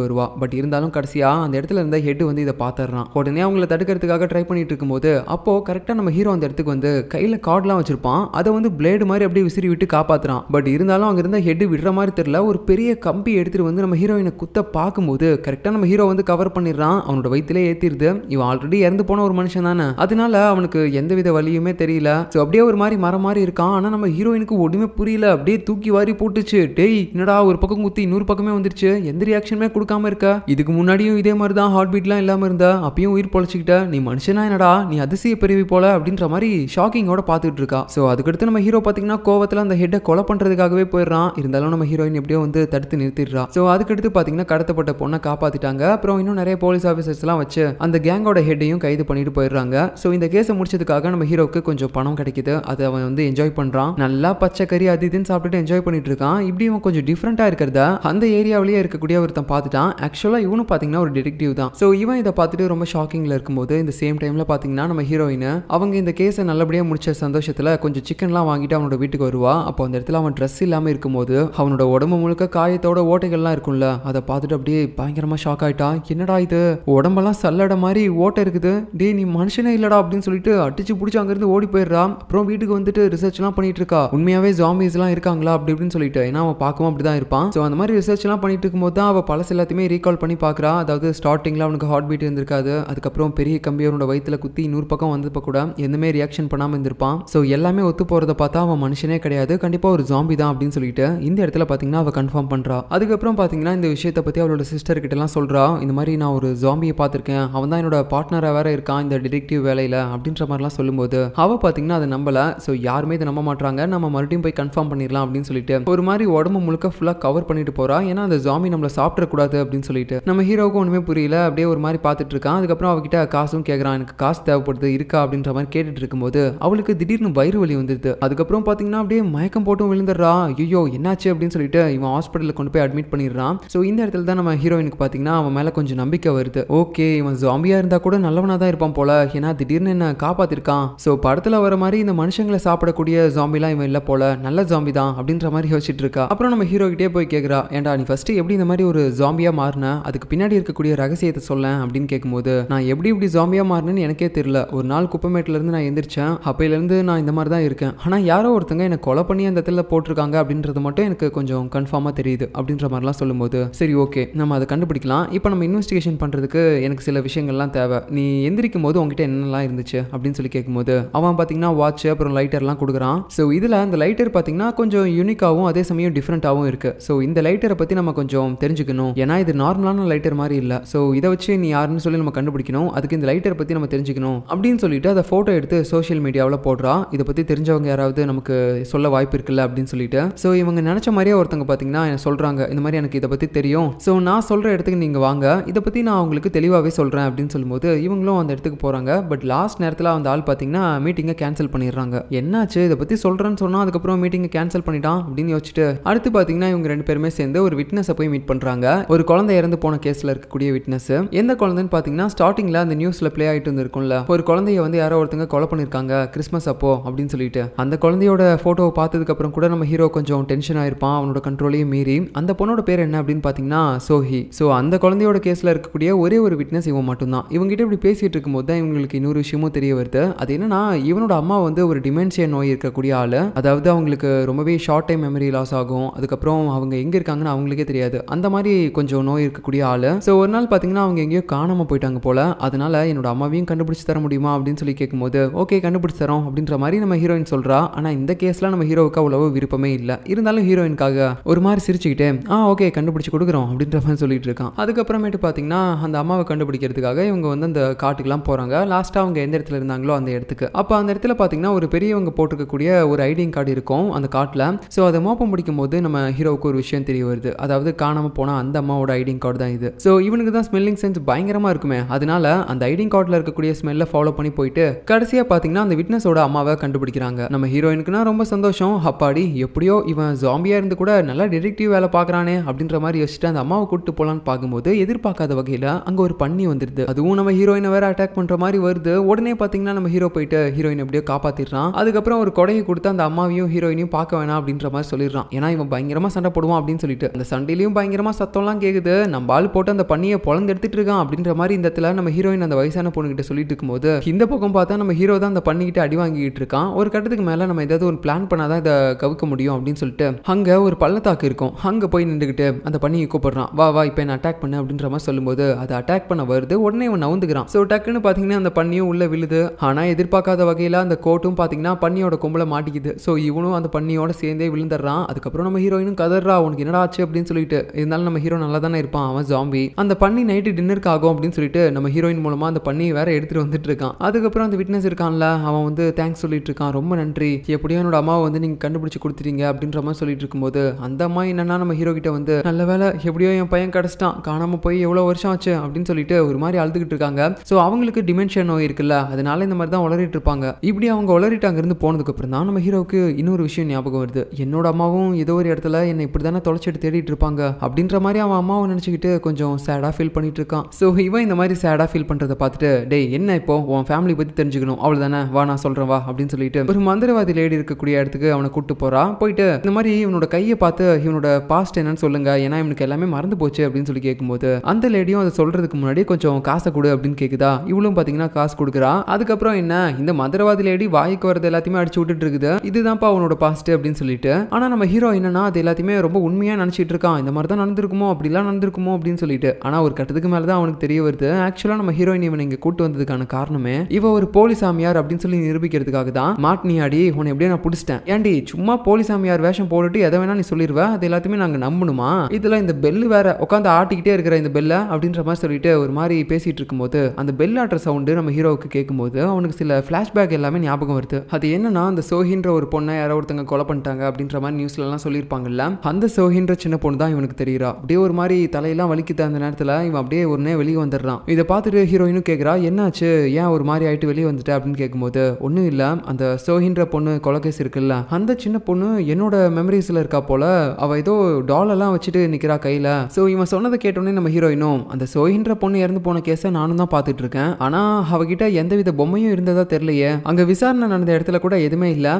வருவா பட் இருந்தாலும் கடைசியாக அந்த இடத்துல இருந்த ஹெட் வந்து இதை பார்த்துறான் உடனே அவங்கள தடுக்கிறதுக்காக ட்ரை பண்ணிட்டு இருக்கும்போது அப்போ கரெக்டாக நம்ம ஹீரோ அந்த இடத்துக்கு வந்து கையில் கார்டெலாம் வச்சிருப்பான் அதை வந்து பிளேடு மாதிரி அப்படியே விசிறி விட்டு காப்பாற்றுறான் பட் இருந்தாலும் அங்கே இருந்த ஹெட் விடுற மாதிரி தெரியல ஒரு பெரிய கம்பி எடுத்துகிட்டு வந்து நம்ம ஹீரோயினை குத்த பார்க்கும்போது கரெக்டாக நம்ம ஹீரோ வந்து கவர் பண்ணிடுறான் அவனோட வயிற்றுலேயே ஏற்றிடுது இவன் ஆல்ரெடி இறந்து போன ஒரு மனுஷன் தானே அதனால அவனுக்கு எந்தவித வழியுமே தெரியல ஸோ அப்படியே ஒரு மாதிரி மாறி மரம் மாதிரி இருக்கான் ஆனால் நம்ம ஹீரோயினுக்கு ஒன்றுமே புரியல அப்படியே தூக்கி வாரி போட்டுச்சு டேய் என்னடா ஒரு பக்கம் குத்தி இன்னொரு பக்கமே வந்துருச்சு எந்த ரியாக்ஷனுமே கொடுக்காம இருக்க இதுக்கு முன்னாடியும் இதே மாதிரி தான் ஹார்ட் பீட்லாம் இல்லாமல் இருந்தா அப்பயும் உயிர் பொழைச்சிக்கிட்ட நீ மனுஷனா என்னடா நீ அதிசய பிரிவி போல அப்படின்ற மாதிரி ஷாக்கிங்கோட பார்த்துட்டு இருக்கா ஸோ அதுக்கடுத்து நம்ம ஹீரோ பார்த்தீங்கன்னா கோவத்தில் அந்த ஹெட்டை கொலை பண்ணுறதுக்காகவே போயிடுறான் இருந்தாலும் நம்ம ஹீரோயின் எப்படியோ வந்து தடுத்து நிறுத்திடுறா ஸோ அதுக்கடுத்து பார்த்தீங்கன்னா கடத்தப்பட்ட பொண்ணை காப்பாற்றிட்டாங்க அப்புறம் இன்னும் நிறைய போலீஸ் ஆஃபீஸர்ஸ்லாம் வச்சு அந்த கேங்கோட ஹெட்டையும் கைது பண்ணிட்டு போயிடுறாங்க ஸோ இந்த கேஸை முடிச்சதுக்காக நம்ம ஹீரோக்கு கொஞ்சம் பணம் கிடைக்குது அது அதை அவன் வந்து என்ஜாய் பண்ணுறான் நல்லா பச்சை கறி அது இதுன்னு சாப்பிட்டுட்டு என்ஜாய் பண்ணிட்டு இருக்கான் இப்படி இவன் கொஞ்சம் டிஃப்ரெண்ட்டாக இருக்கிறத அந்த ஏரியாவிலேயே இருக்கக்கூடிய ஒருத்தன் பார்த்துட்டான் ஆக்சுவலாக இவனும் பார்த்தீங்கன்னா ஒரு டிடெக்டிவ் தான் ஸோ இவன் இதை பார்த்துட்டு ரொம்ப ஷாக்கிங்கில் இருக்கும்போது இந்த சேம் டைமில் பார்த்தீங்கன்னா நம்ம ஹீரோயின் அவங்க இந்த கேஸை நல்லபடியாக முடிச்ச சந்தோஷத்தில் கொஞ்சம் சிக்கன்லாம் வாங்கிட்டு அவனோட வீட்டுக்கு வருவா அப்போ அந்த இடத்துல அவன் ட்ரெஸ் இல்லாமல் இருக்கும்போது அவனோட உடம்பு முழுக்க காயத்தோட ஓட்டைகள்லாம் இருக்கும்ல அதை பார்த்துட்டு அப்படியே பயங்கரமாக ஷாக் ஆயிட்டான் என்னடா இது உடம்பெல்லாம் சல்லட மாதிரி ஓட்டை இருக்குது டே நீ மனுஷனே இல்லடா அப்படின்னு சொல்லிட்டு அடிச்சு பிடிச்சி அங்கேருந்து ஓடி போயிடுறான் அப்புறம் வீட்டுக்கு வந்துட்டு ரிசர்ச்லாம் பண்ணிட்டு இருக்கா உண்மையாவே எல்லாம் இருக்காங்களா அப்படி இப்படின்னு சொல்லிட்டு ஏன்னா அவன் பார்க்கவும் அப்படி தான் இருப்பான் ஸோ அந்த மாதிரி ரிசர்ச்லாம் பண்ணிட்டு இருக்கும்போது தான் அவள் பழசு எல்லாத்தையுமே ரீகால் பண்ணி பார்க்குறா அதாவது ஸ்டார்டிங்கில் அவனுக்கு ஹார்ட் பீட் இருந்திருக்காது அதுக்கப்புறம் பெரிய கம்பி அவனோட வயிற்றுல குத்தி இன்னொரு பக்கம் வந்தப்போ கூட எதுவுமே ரியாக்ஷன் பண்ணாமல் இருந்திருப்பான் ஸோ எல்லாமே ஒத்து போகிறத பார்த்தா அவன் மனுஷனே கிடையாது கண்டிப்பாக ஒரு ஜாம்பி தான் அப்படின்னு சொல்லிட்டு இந்த இடத்துல பார்த்தீங்கன்னா அவள் கன்ஃபார்ம் பண்ணுறா அதுக்கப்புறம் பார்த்தீங்கன்னா இந்த விஷயத்தை பற்றி அவளோட சிஸ்டர் கிட்டலாம் சொல்கிறா இந்த மாதிரி நான் ஒரு ஜாம்பியை பார்த்துருக்கேன் அவன் தான் என்னோட பார்ட்னராக வேற இருக்கான் இந்த டிடெக்டிவ் வேலையில் அப்படின்ற மாதிரிலாம் சொல்லும்போது அவள் பார்த்தீங்கன்னா அதை நம்பலை ஸோ யாருமே இதை நம்ப மாட்டாங்க நம்ம மறுபடியும் போய் கன்ஃபார்ம் பண்ணிடலாம் அப்படின்னு சொல்லிட்டு ஒரு மாதிரி உடம்பு முழுக்க ஃபுல்லாக கவர் பண்ணிட்டு போகிறா ஏன்னா அந்த ஜாமி நம்மளை சாப்பிடக்கூடாது அப்படின்னு சொல்லிட்டு நம்ம ஹீரோவுக்கு ஒன்றுமே புரியல அப்படியே ஒரு மாதிரி பார்த்துட்டு இருக்கான் அதுக்கப்புறம் அவகிட்ட காசும் கேட்குறான் எனக்கு காசு தேவைப்படுது இருக்கா அப்படின்ற மாதிரி கேட்டுட்டு இருக்கும்போது அவளுக்கு திடீர்னு வயிறு வலி வந்துடுது அதுக்கப்புறம் பார்த்தீங்கன்னா அப்படியே மயக்கம் போட்டும் விழுந்துடுறா ஐயோ என்னாச்சு அப்படின்னு சொல்லிட்டு இவன் ஹாஸ்பிட்டலில் கொண்டு போய் அட்மிட் பண்ணிடுறான் ஸோ இந்த இடத்துல தான் நம்ம ஹீரோயினுக்கு பார்த்தீங்கன்னா அவன் மேலே கொஞ்சம் நம்பிக்கை வருது ஓகே இவன் ஜாம்பியாக இருந்தால் கூட நல்லவனாக தான் இருப்பான் போல ஏன்னா திடீர்னு என்ன காப்பாற்றிருக்கான் ஸோ படத்தில் வர மாதிரி இந்த மனுஷன் மனுஷங்களை சாப்பிடக்கூடிய ஜாம்பிலாம் இவன் இல்லை போல நல்ல ஜாம்பி தான் அப்படின்ற மாதிரி யோசிச்சுட்டு இருக்கா அப்புறம் நம்ம ஹீரோ கிட்டே போய் கேட்குறா ஏன்டா நீ ஃபர்ஸ்ட் எப்படி இந்த மாதிரி ஒரு ஜாம்பியா மாறின அதுக்கு பின்னாடி இருக்கக்கூடிய ரகசியத்தை சொல்ல அப்படின்னு கேட்கும்போது நான் எப்படி இப்படி ஜாம்பியா மாறினேன்னு எனக்கே தெரியல ஒரு நாள் குப்பமேட்ல இருந்து நான் எந்திரிச்சேன் அப்பையிலேருந்து நான் இந்த மாதிரி தான் இருக்கேன் ஆனால் யாரோ ஒருத்தங்க என்னை கொலை பண்ணி அந்த இடத்துல போட்டிருக்காங்க அப்படின்றது மட்டும் எனக்கு கொஞ்சம் கன்ஃபார்மாக தெரியுது அப்படின்ற மாதிரிலாம் சொல்லும்போது சரி ஓகே நம்ம அதை கண்டுபிடிக்கலாம் இப்போ நம்ம இன்வெஸ்டிகேஷன் பண்ணுறதுக்கு எனக்கு சில விஷயங்கள்லாம் தேவை நீ எந்திரிக்கும் போது உங்ககிட்ட என்னெல்லாம் இருந்துச்சு அப்படின்னு சொல்லி கேட்கும்போது அவன் பார்த்தீங்கன்னா வாட்ச் அப்புறம் அப்புறம் லைட்டர்லாம் கொடுக்குறான் ஸோ இதில் அந்த லைட்டர் பார்த்தீங்கன்னா கொஞ்சம் யூனிக்காகவும் அதே சமயம் டிஃப்ரெண்ட்டாகவும் இருக்குது ஸோ இந்த லைட்டரை பற்றி நம்ம கொஞ்சம் தெரிஞ்சுக்கணும் ஏன்னா இது நார்மலான லைட்டர் மாதிரி இல்லை ஸோ இதை வச்சு நீ யாருன்னு சொல்லி நம்ம கண்டுபிடிக்கணும் அதுக்கு இந்த லைட்டரை பற்றி நம்ம தெரிஞ்சுக்கணும் அப்படின்னு சொல்லிட்டு அதை ஃபோட்டோ எடுத்து சோஷியல் மீடியாவில் போடுறான் இதை பற்றி தெரிஞ்சவங்க யாராவது நமக்கு சொல்ல வாய்ப்பு இருக்குல்ல அப்படின்னு சொல்லிட்டு ஸோ இவங்க நினச்ச மாதிரியே ஒருத்தங்க பார்த்தீங்கன்னா சொல்கிறாங்க இந்த மாதிரி எனக்கு இதை பற்றி தெரியும் ஸோ நான் சொல்கிற இடத்துக்கு நீங்கள் வாங்க இதை பற்றி நான் உங்களுக்கு தெளிவாகவே சொல்கிறேன் அப்படின்னு சொல்லும்போது இவங்களும் அந்த இடத்துக்கு போகிறாங்க பட் லாஸ்ட் நேரத்தில் அந்த ஆள் பார்த்தீங்கன்னா மீட்டிங்கை கேன்சல் பண்ணிடுறாங்க என்னாச்சு இதை பற்றி சொல்கிறேன்னு சொன்னால் அதுக்கப்புறம் மீட்டிங்கை கேன்சல் பண்ணிட்டான் அப்படின்னு யோசிச்சுட்டு அடுத்து பார்த்தீங்கன்னா இவங்க ரெண்டு பேருமே சேர்ந்து ஒரு விட்னஸை போய் மீட் பண்ணுறாங்க ஒரு குழந்தை இறந்து போன கேஸில் இருக்கக்கூடிய விட்னஸ் எந்த குழந்தைன்னு பார்த்தீங்கன்னா ஸ்டார்டிங்கில் அந்த நியூஸில் ப்ளே ஆகிட்டு இருந்திருக்கும்ல ஒரு குழந்தைய வந்து யாரோ ஒருத்தங்க கொலை பண்ணியிருக்காங்க கிறிஸ்மஸ் அப்போ அப்படின்னு சொல்லிட்டு அந்த குழந்தையோட ஃபோட்டோவை பார்த்ததுக்கப்புறம் கூட நம்ம ஹீரோ கொஞ்சம் டென்ஷன் ஆயிருப்பான் அவனோட கண்ட்ரோலையும் மீறி அந்த பொண்ணோட பேர் என்ன அப்படின்னு பார்த்தீங்கன்னா சோஹி ஸோ அந்த குழந்தையோட கேஸில் இருக்கக்கூடிய ஒரே ஒரு விட்னஸ் இவன் மட்டும்தான் இவங்ககிட்ட இப்படி பேசிட்டு இருக்கும்போது தான் இவங்களுக்கு இன்னொரு விஷயமும் தெரிய வருது அது என்னன்னா இவனோட அம்மா வந்து ஒரு டிமென்சியா நோய் இருக்கக்கூடிய ஆள் அதாவது அவங்களுக்கு ரொம்பவே ஷார்ட் டைம் மெமரி லாஸ் ஆகும் அதுக்கப்புறம் அவங்க எங்கே இருக்காங்கன்னு அவங்களுக்கே தெரியாது அந்த மாதிரி கொஞ்சம் நோய் இருக்கக்கூடிய ஆள் ஸோ ஒரு நாள் பார்த்தீங்கன்னா அவங்க எங்கேயோ காணாமல் போயிட்டாங்க போல் அதனால என்னோட அம்மாவையும் கண்டுபிடிச்சி தர முடியுமா அப்படின்னு சொல்லி கேட்கும்போது ஓகே கண்டுபிடிச்சி தரோம் அப்படின்ற மாதிரி நம்ம ஹீரோயின் சொல்கிறா ஆனால் இந்த கேஸில் நம்ம ஹீரோவுக்கு அவ்வளோ விருப்பமே இல்லை இருந்தாலும் ஹீரோயினுக்காக ஒரு மாதிரி சிரிச்சுக்கிட்டே ஆ ஓகே கண்டுபிடிச்சி கொடுக்குறோம் அப்படின்ற மாதிரி சொல்லிட்டு இருக்கான் அதுக்கப்புறமேட்டு பார்த்தீங்கன்னா அந்த அம்மாவை கண்டுபிடிக்கிறதுக்காக இவங்க வந்து அந்த காட்டுக்கெல்லாம் போகிறாங்க லாஸ்ட்டாக அவங்க எந்த இடத்துல இருந்தாங்களோ அந்த இடத்துக்கு அப்போ அந்த இடத்துல பார்த்தீங்கன்னா ஒரு பெரியவங்க போட்டிருக்கக்கூடிய ஒரு ஐடிங் கார்டு இருக்கும் அந்த கார்டில் ஸோ அதை மோப்பம் முடிக்கும் போது நம்ம ஹீரோவுக்கு ஒரு விஷயம் தெரிய வருது அதாவது காணாமல் போனால் அந்த அம்மாவோட ஐடிங் கார்டு தான் இது ஸோ இவனுக்கு தான் ஸ்மெல்லிங் சென்ஸ் பயங்கரமாக இருக்குமே அதனால அந்த ஐடிங் கார்டில் இருக்கக்கூடிய ஸ்மெல்ல ஃபாலோ பண்ணி போயிட்டு கடைசியாக பார்த்தீங்கன்னா அந்த விட்னஸோட அம்மாவை கண்டுபிடிக்கிறாங்க நம்ம ஹீரோயினுக்குன்னா ரொம்ப சந்தோஷம் அப்பாடி எப்படியோ இவன் ஜாம்பியாக இருந்து கூட நல்லா டிடெக்டிவ் வேலை பார்க்குறானே அப்படின்ற மாதிரி யோசிச்சுட்டு அந்த அம்மாவை கூப்பிட்டு போகலான்னு பார்க்கும்போது எதிர்பார்க்காத வகையில் அங்கே ஒரு பண்ணி வந்துடுது அதுவும் நம்ம ஹீரோயினை வேற அட்டாக் பண்ணுற மாதிரி வருது உடனே பார்த்தீங்கன்னா நம்ம ஹீரோ போயிட்டு ஹீரோயின் எப்படியோ காப்பாற்றிடுறான் சொல்லிடுறான் அதுக்கப்புறம் ஒரு கொடையை கொடுத்து அந்த அம்மாவையும் ஹீரோயினையும் பார்க்க வேணாம் அப்படின்ற மாதிரி சொல்லிடுறான் ஏன்னா இவன் பயங்கரமா சண்டை போடுவான் அப்படின்னு சொல்லிட்டு அந்த சண்டையிலையும் பயங்கரமா சத்தம்லாம் கேக்குது நம்ம ஆள் போட்டு அந்த பண்ணியை பொழந்து எடுத்துட்டு இருக்கான் அப்படின்ற மாதிரி இந்த இடத்துல நம்ம ஹீரோயின் அந்த வயசான பொண்ணுகிட்ட சொல்லிட்டு இருக்கும்போது இந்த பக்கம் பார்த்தா நம்ம ஹீரோ தான் அந்த பண்ணிக்கிட்டு அடி வாங்கிட்டு இருக்கான் ஒரு கட்டத்துக்கு மேல நம்ம ஏதாவது ஒரு பிளான் பண்ணாதான் இதை கவுக்க முடியும் அப்படின்னு சொல்லிட்டு அங்க ஒரு பள்ளத்தாக்கு இருக்கும் அங்க போய் நின்றுக்கிட்டு அந்த பண்ணியை கூப்பிடுறான் வா வா இப்போ என்ன அட்டாக் பண்ணு அப்படின்ற மாதிரி சொல்லும்போது அது அட்டாக் பண்ண வருது உடனே இவன் நவுந்துக்கிறான் சோ டக்குன்னு பார்த்தீங்கன்னா அந்த பண்ணியும் உள்ள விழுது ஆனா எதிர்பார்க்காத வகையில அந்த கோட்டும் பார்த்தீங்கன்னா பன்னியோட கொம்பில் மாட்டிக்குது ஸோ இவனும் அந்த பன்னியோட சேர்ந்தே விழுந்துடுறான் அதுக்கப்புறம் நம்ம ஹீரோயினும் கதறா உனக்கு என்னடா ஆச்சு அப்படின்னு சொல்லிட்டு இருந்தாலும் நம்ம ஹீரோ நல்லா தானே இருப்பான் அவன் ஜாம்பி அந்த பன்னி நைட்டு டின்னருக்கு ஆகும் அப்படின்னு சொல்லிட்டு நம்ம ஹீரோயின் மூலமாக அந்த பன்னியை வேற எடுத்துகிட்டு வந்துட்டு இருக்கான் அதுக்கப்புறம் அந்த விட்னஸ் இருக்கான்ல அவன் வந்து தேங்க்ஸ் சொல்லிட்டு இருக்கான் ரொம்ப நன்றி எப்படியோ என்னோட அம்மாவை வந்து நீங்கள் கண்டுபிடிச்சி கொடுத்துட்டீங்க அப்படின்ற மாதிரி சொல்லிட்டு இருக்கும்போது அந்த அம்மா என்னன்னா நம்ம ஹீரோ கிட்ட வந்து நல்ல வேலை எப்படியோ என் பையன் கிடச்சிட்டான் காணாமல் போய் எவ்வளோ வருஷம் ஆச்சு அப்படின்னு சொல்லிட்டு ஒரு மாதிரி அழுதுகிட்டு இருக்காங்க ஸோ அவங்களுக்கு டிமென்ஷன் நோய் இருக்குல்ல அதனால இந்த மாதிரி தான் உளறிட்டு இருப்பாங்க இப்படி அவங்க உளறி போரிட்டு அங்கேருந்து போனதுக்கப்புறம் தான் நம்ம ஹீரோவுக்கு இன்னொரு விஷயம் ஞாபகம் வருது என்னோட அம்மாவும் ஏதோ ஒரு இடத்துல என்னை இப்படி தானே தொலைச்சிட்டு தேடிட்டு இருப்பாங்க அப்படின்ற மாதிரி அவன் அம்மாவை நினச்சிக்கிட்டு கொஞ்சம் சேடாக ஃபீல் பண்ணிட்டு இருக்கான் ஸோ இவன் இந்த மாதிரி சேடாக ஃபீல் பண்ணுறதை பார்த்துட்டு டே என்ன இப்போ உன் ஃபேமிலி பற்றி தெரிஞ்சுக்கணும் அவ்வளோ தானே வா நான் சொல்கிறேன் வா அப்படின்னு சொல்லிட்டு ஒரு மந்திரவாதி லேடி இருக்கக்கூடிய இடத்துக்கு அவனை கூப்பிட்டு போகிறான் போயிட்டு இந்த மாதிரி இவனோட கையை பார்த்து இவனோட பாஸ்ட் என்னன்னு சொல்லுங்க ஏன்னா இவனுக்கு எல்லாமே மறந்து போச்சு அப்படின்னு சொல்லி கேட்கும்போது அந்த லேடியும் அதை சொல்றதுக்கு முன்னாடி கொஞ்சம் காசை கொடு அப்படின்னு கேட்குதா இவளும் பார்த்தீங்கன்னா காசு கொடுக்குறா அதுக்கப்புறம் என்ன இந்த மந்திரவாதி லேடி வாய்க்கு மனசுக்கு வரது எல்லாத்தையுமே அடிச்சு விட்டுட்டு இருக்குது இதுதான்ப்பா அவனோட பாஸ்ட் அப்படின்னு சொல்லிட்டு ஆனால் நம்ம ஹீரோ என்னன்னா அது எல்லாத்தையுமே ரொம்ப உண்மையாக நினச்சிட்டு இருக்கான் இந்த மாதிரி தான் நடந்திருக்குமோ அப்படிலாம் நடந்திருக்குமோ அப்படின்னு சொல்லிட்டு ஆனால் ஒரு கட்டத்துக்கு மேலே தான் அவனுக்கு தெரிய வருது ஆக்சுவலாக நம்ம ஹீரோயின் இவன் இங்க கூட்டு வந்ததுக்கான காரணமே இவ ஒரு போலி சாமியார் அப்படின்னு சொல்லி நிரூபிக்கிறதுக்காக தான் ஆடி உன எப்படியே நான் பிடிச்சிட்டேன் ஏண்டி சும்மா போலி சாமியார் வேஷம் போட்டுட்டு எதை வேணா நீ சொல்லிடுவ அது எல்லாத்தையுமே நாங்கள் நம்பணுமா இதுல இந்த பெல்லு வேற உட்காந்து ஆட்டிக்கிட்டே இருக்கிற இந்த பெல்ல அப்படின்ற மாதிரி சொல்லிட்டு ஒரு மாதிரி பேசிட்டு இருக்கும்போது அந்த பெல் ஆட்டுற சவுண்டு நம்ம ஹீரோவுக்கு கேட்கும்போது அவனுக்கு சில ஃபிளாஷ்பேக் எல்லாமே ஞாபகம் வருது இருக்கு அது என்னன்னா அந்த சோஹின்ற ஒரு பொண்ணை யாரோ ஒருத்தங்க கொலை பண்ணிட்டாங்க அப்படின்ற மாதிரி நியூஸ்லலாம் சொல்லியிருப்பாங்கல்ல அந்த சோஹின்ற சின்ன பொண்ணு தான் இவனுக்கு தெரியுறா அப்படியே ஒரு மாதிரி தலையெல்லாம் வலிக்குது அந்த நேரத்தில் இவன் அப்படியே உடனே வெளியே வந்துடுறான் இதை பார்த்துட்டு ஹீரோயினும் கேட்குறா என்னாச்சு ஏன் ஒரு மாதிரி ஆயிட்டு வெளியே வந்துட்டு அப்படின்னு கேட்கும்போது ஒன்றும் இல்லை அந்த சோஹின்ற பொண்ணு கொலகேஸ் இருக்குல்ல அந்த சின்ன பொண்ணு என்னோட மெமரிஸில் இருக்கா போல அவள் ஏதோ டாலெல்லாம் வச்சுட்டு நிற்கிறா கையில் ஸோ இவன் சொன்னதை கேட்டோடனே நம்ம ஹீரோயினும் அந்த சோஹின்ற பொண்ணு இறந்து போன கேஸை நானும் தான் பார்த்துட்டு இருக்கேன் ஆனால் அவகிட்ட எந்தவித பொம்மையும் இருந்ததா தெரியலையே அங்கே விசாரணை நடந்து இந்த இடத்துல கூட எதுவுமே இல்லை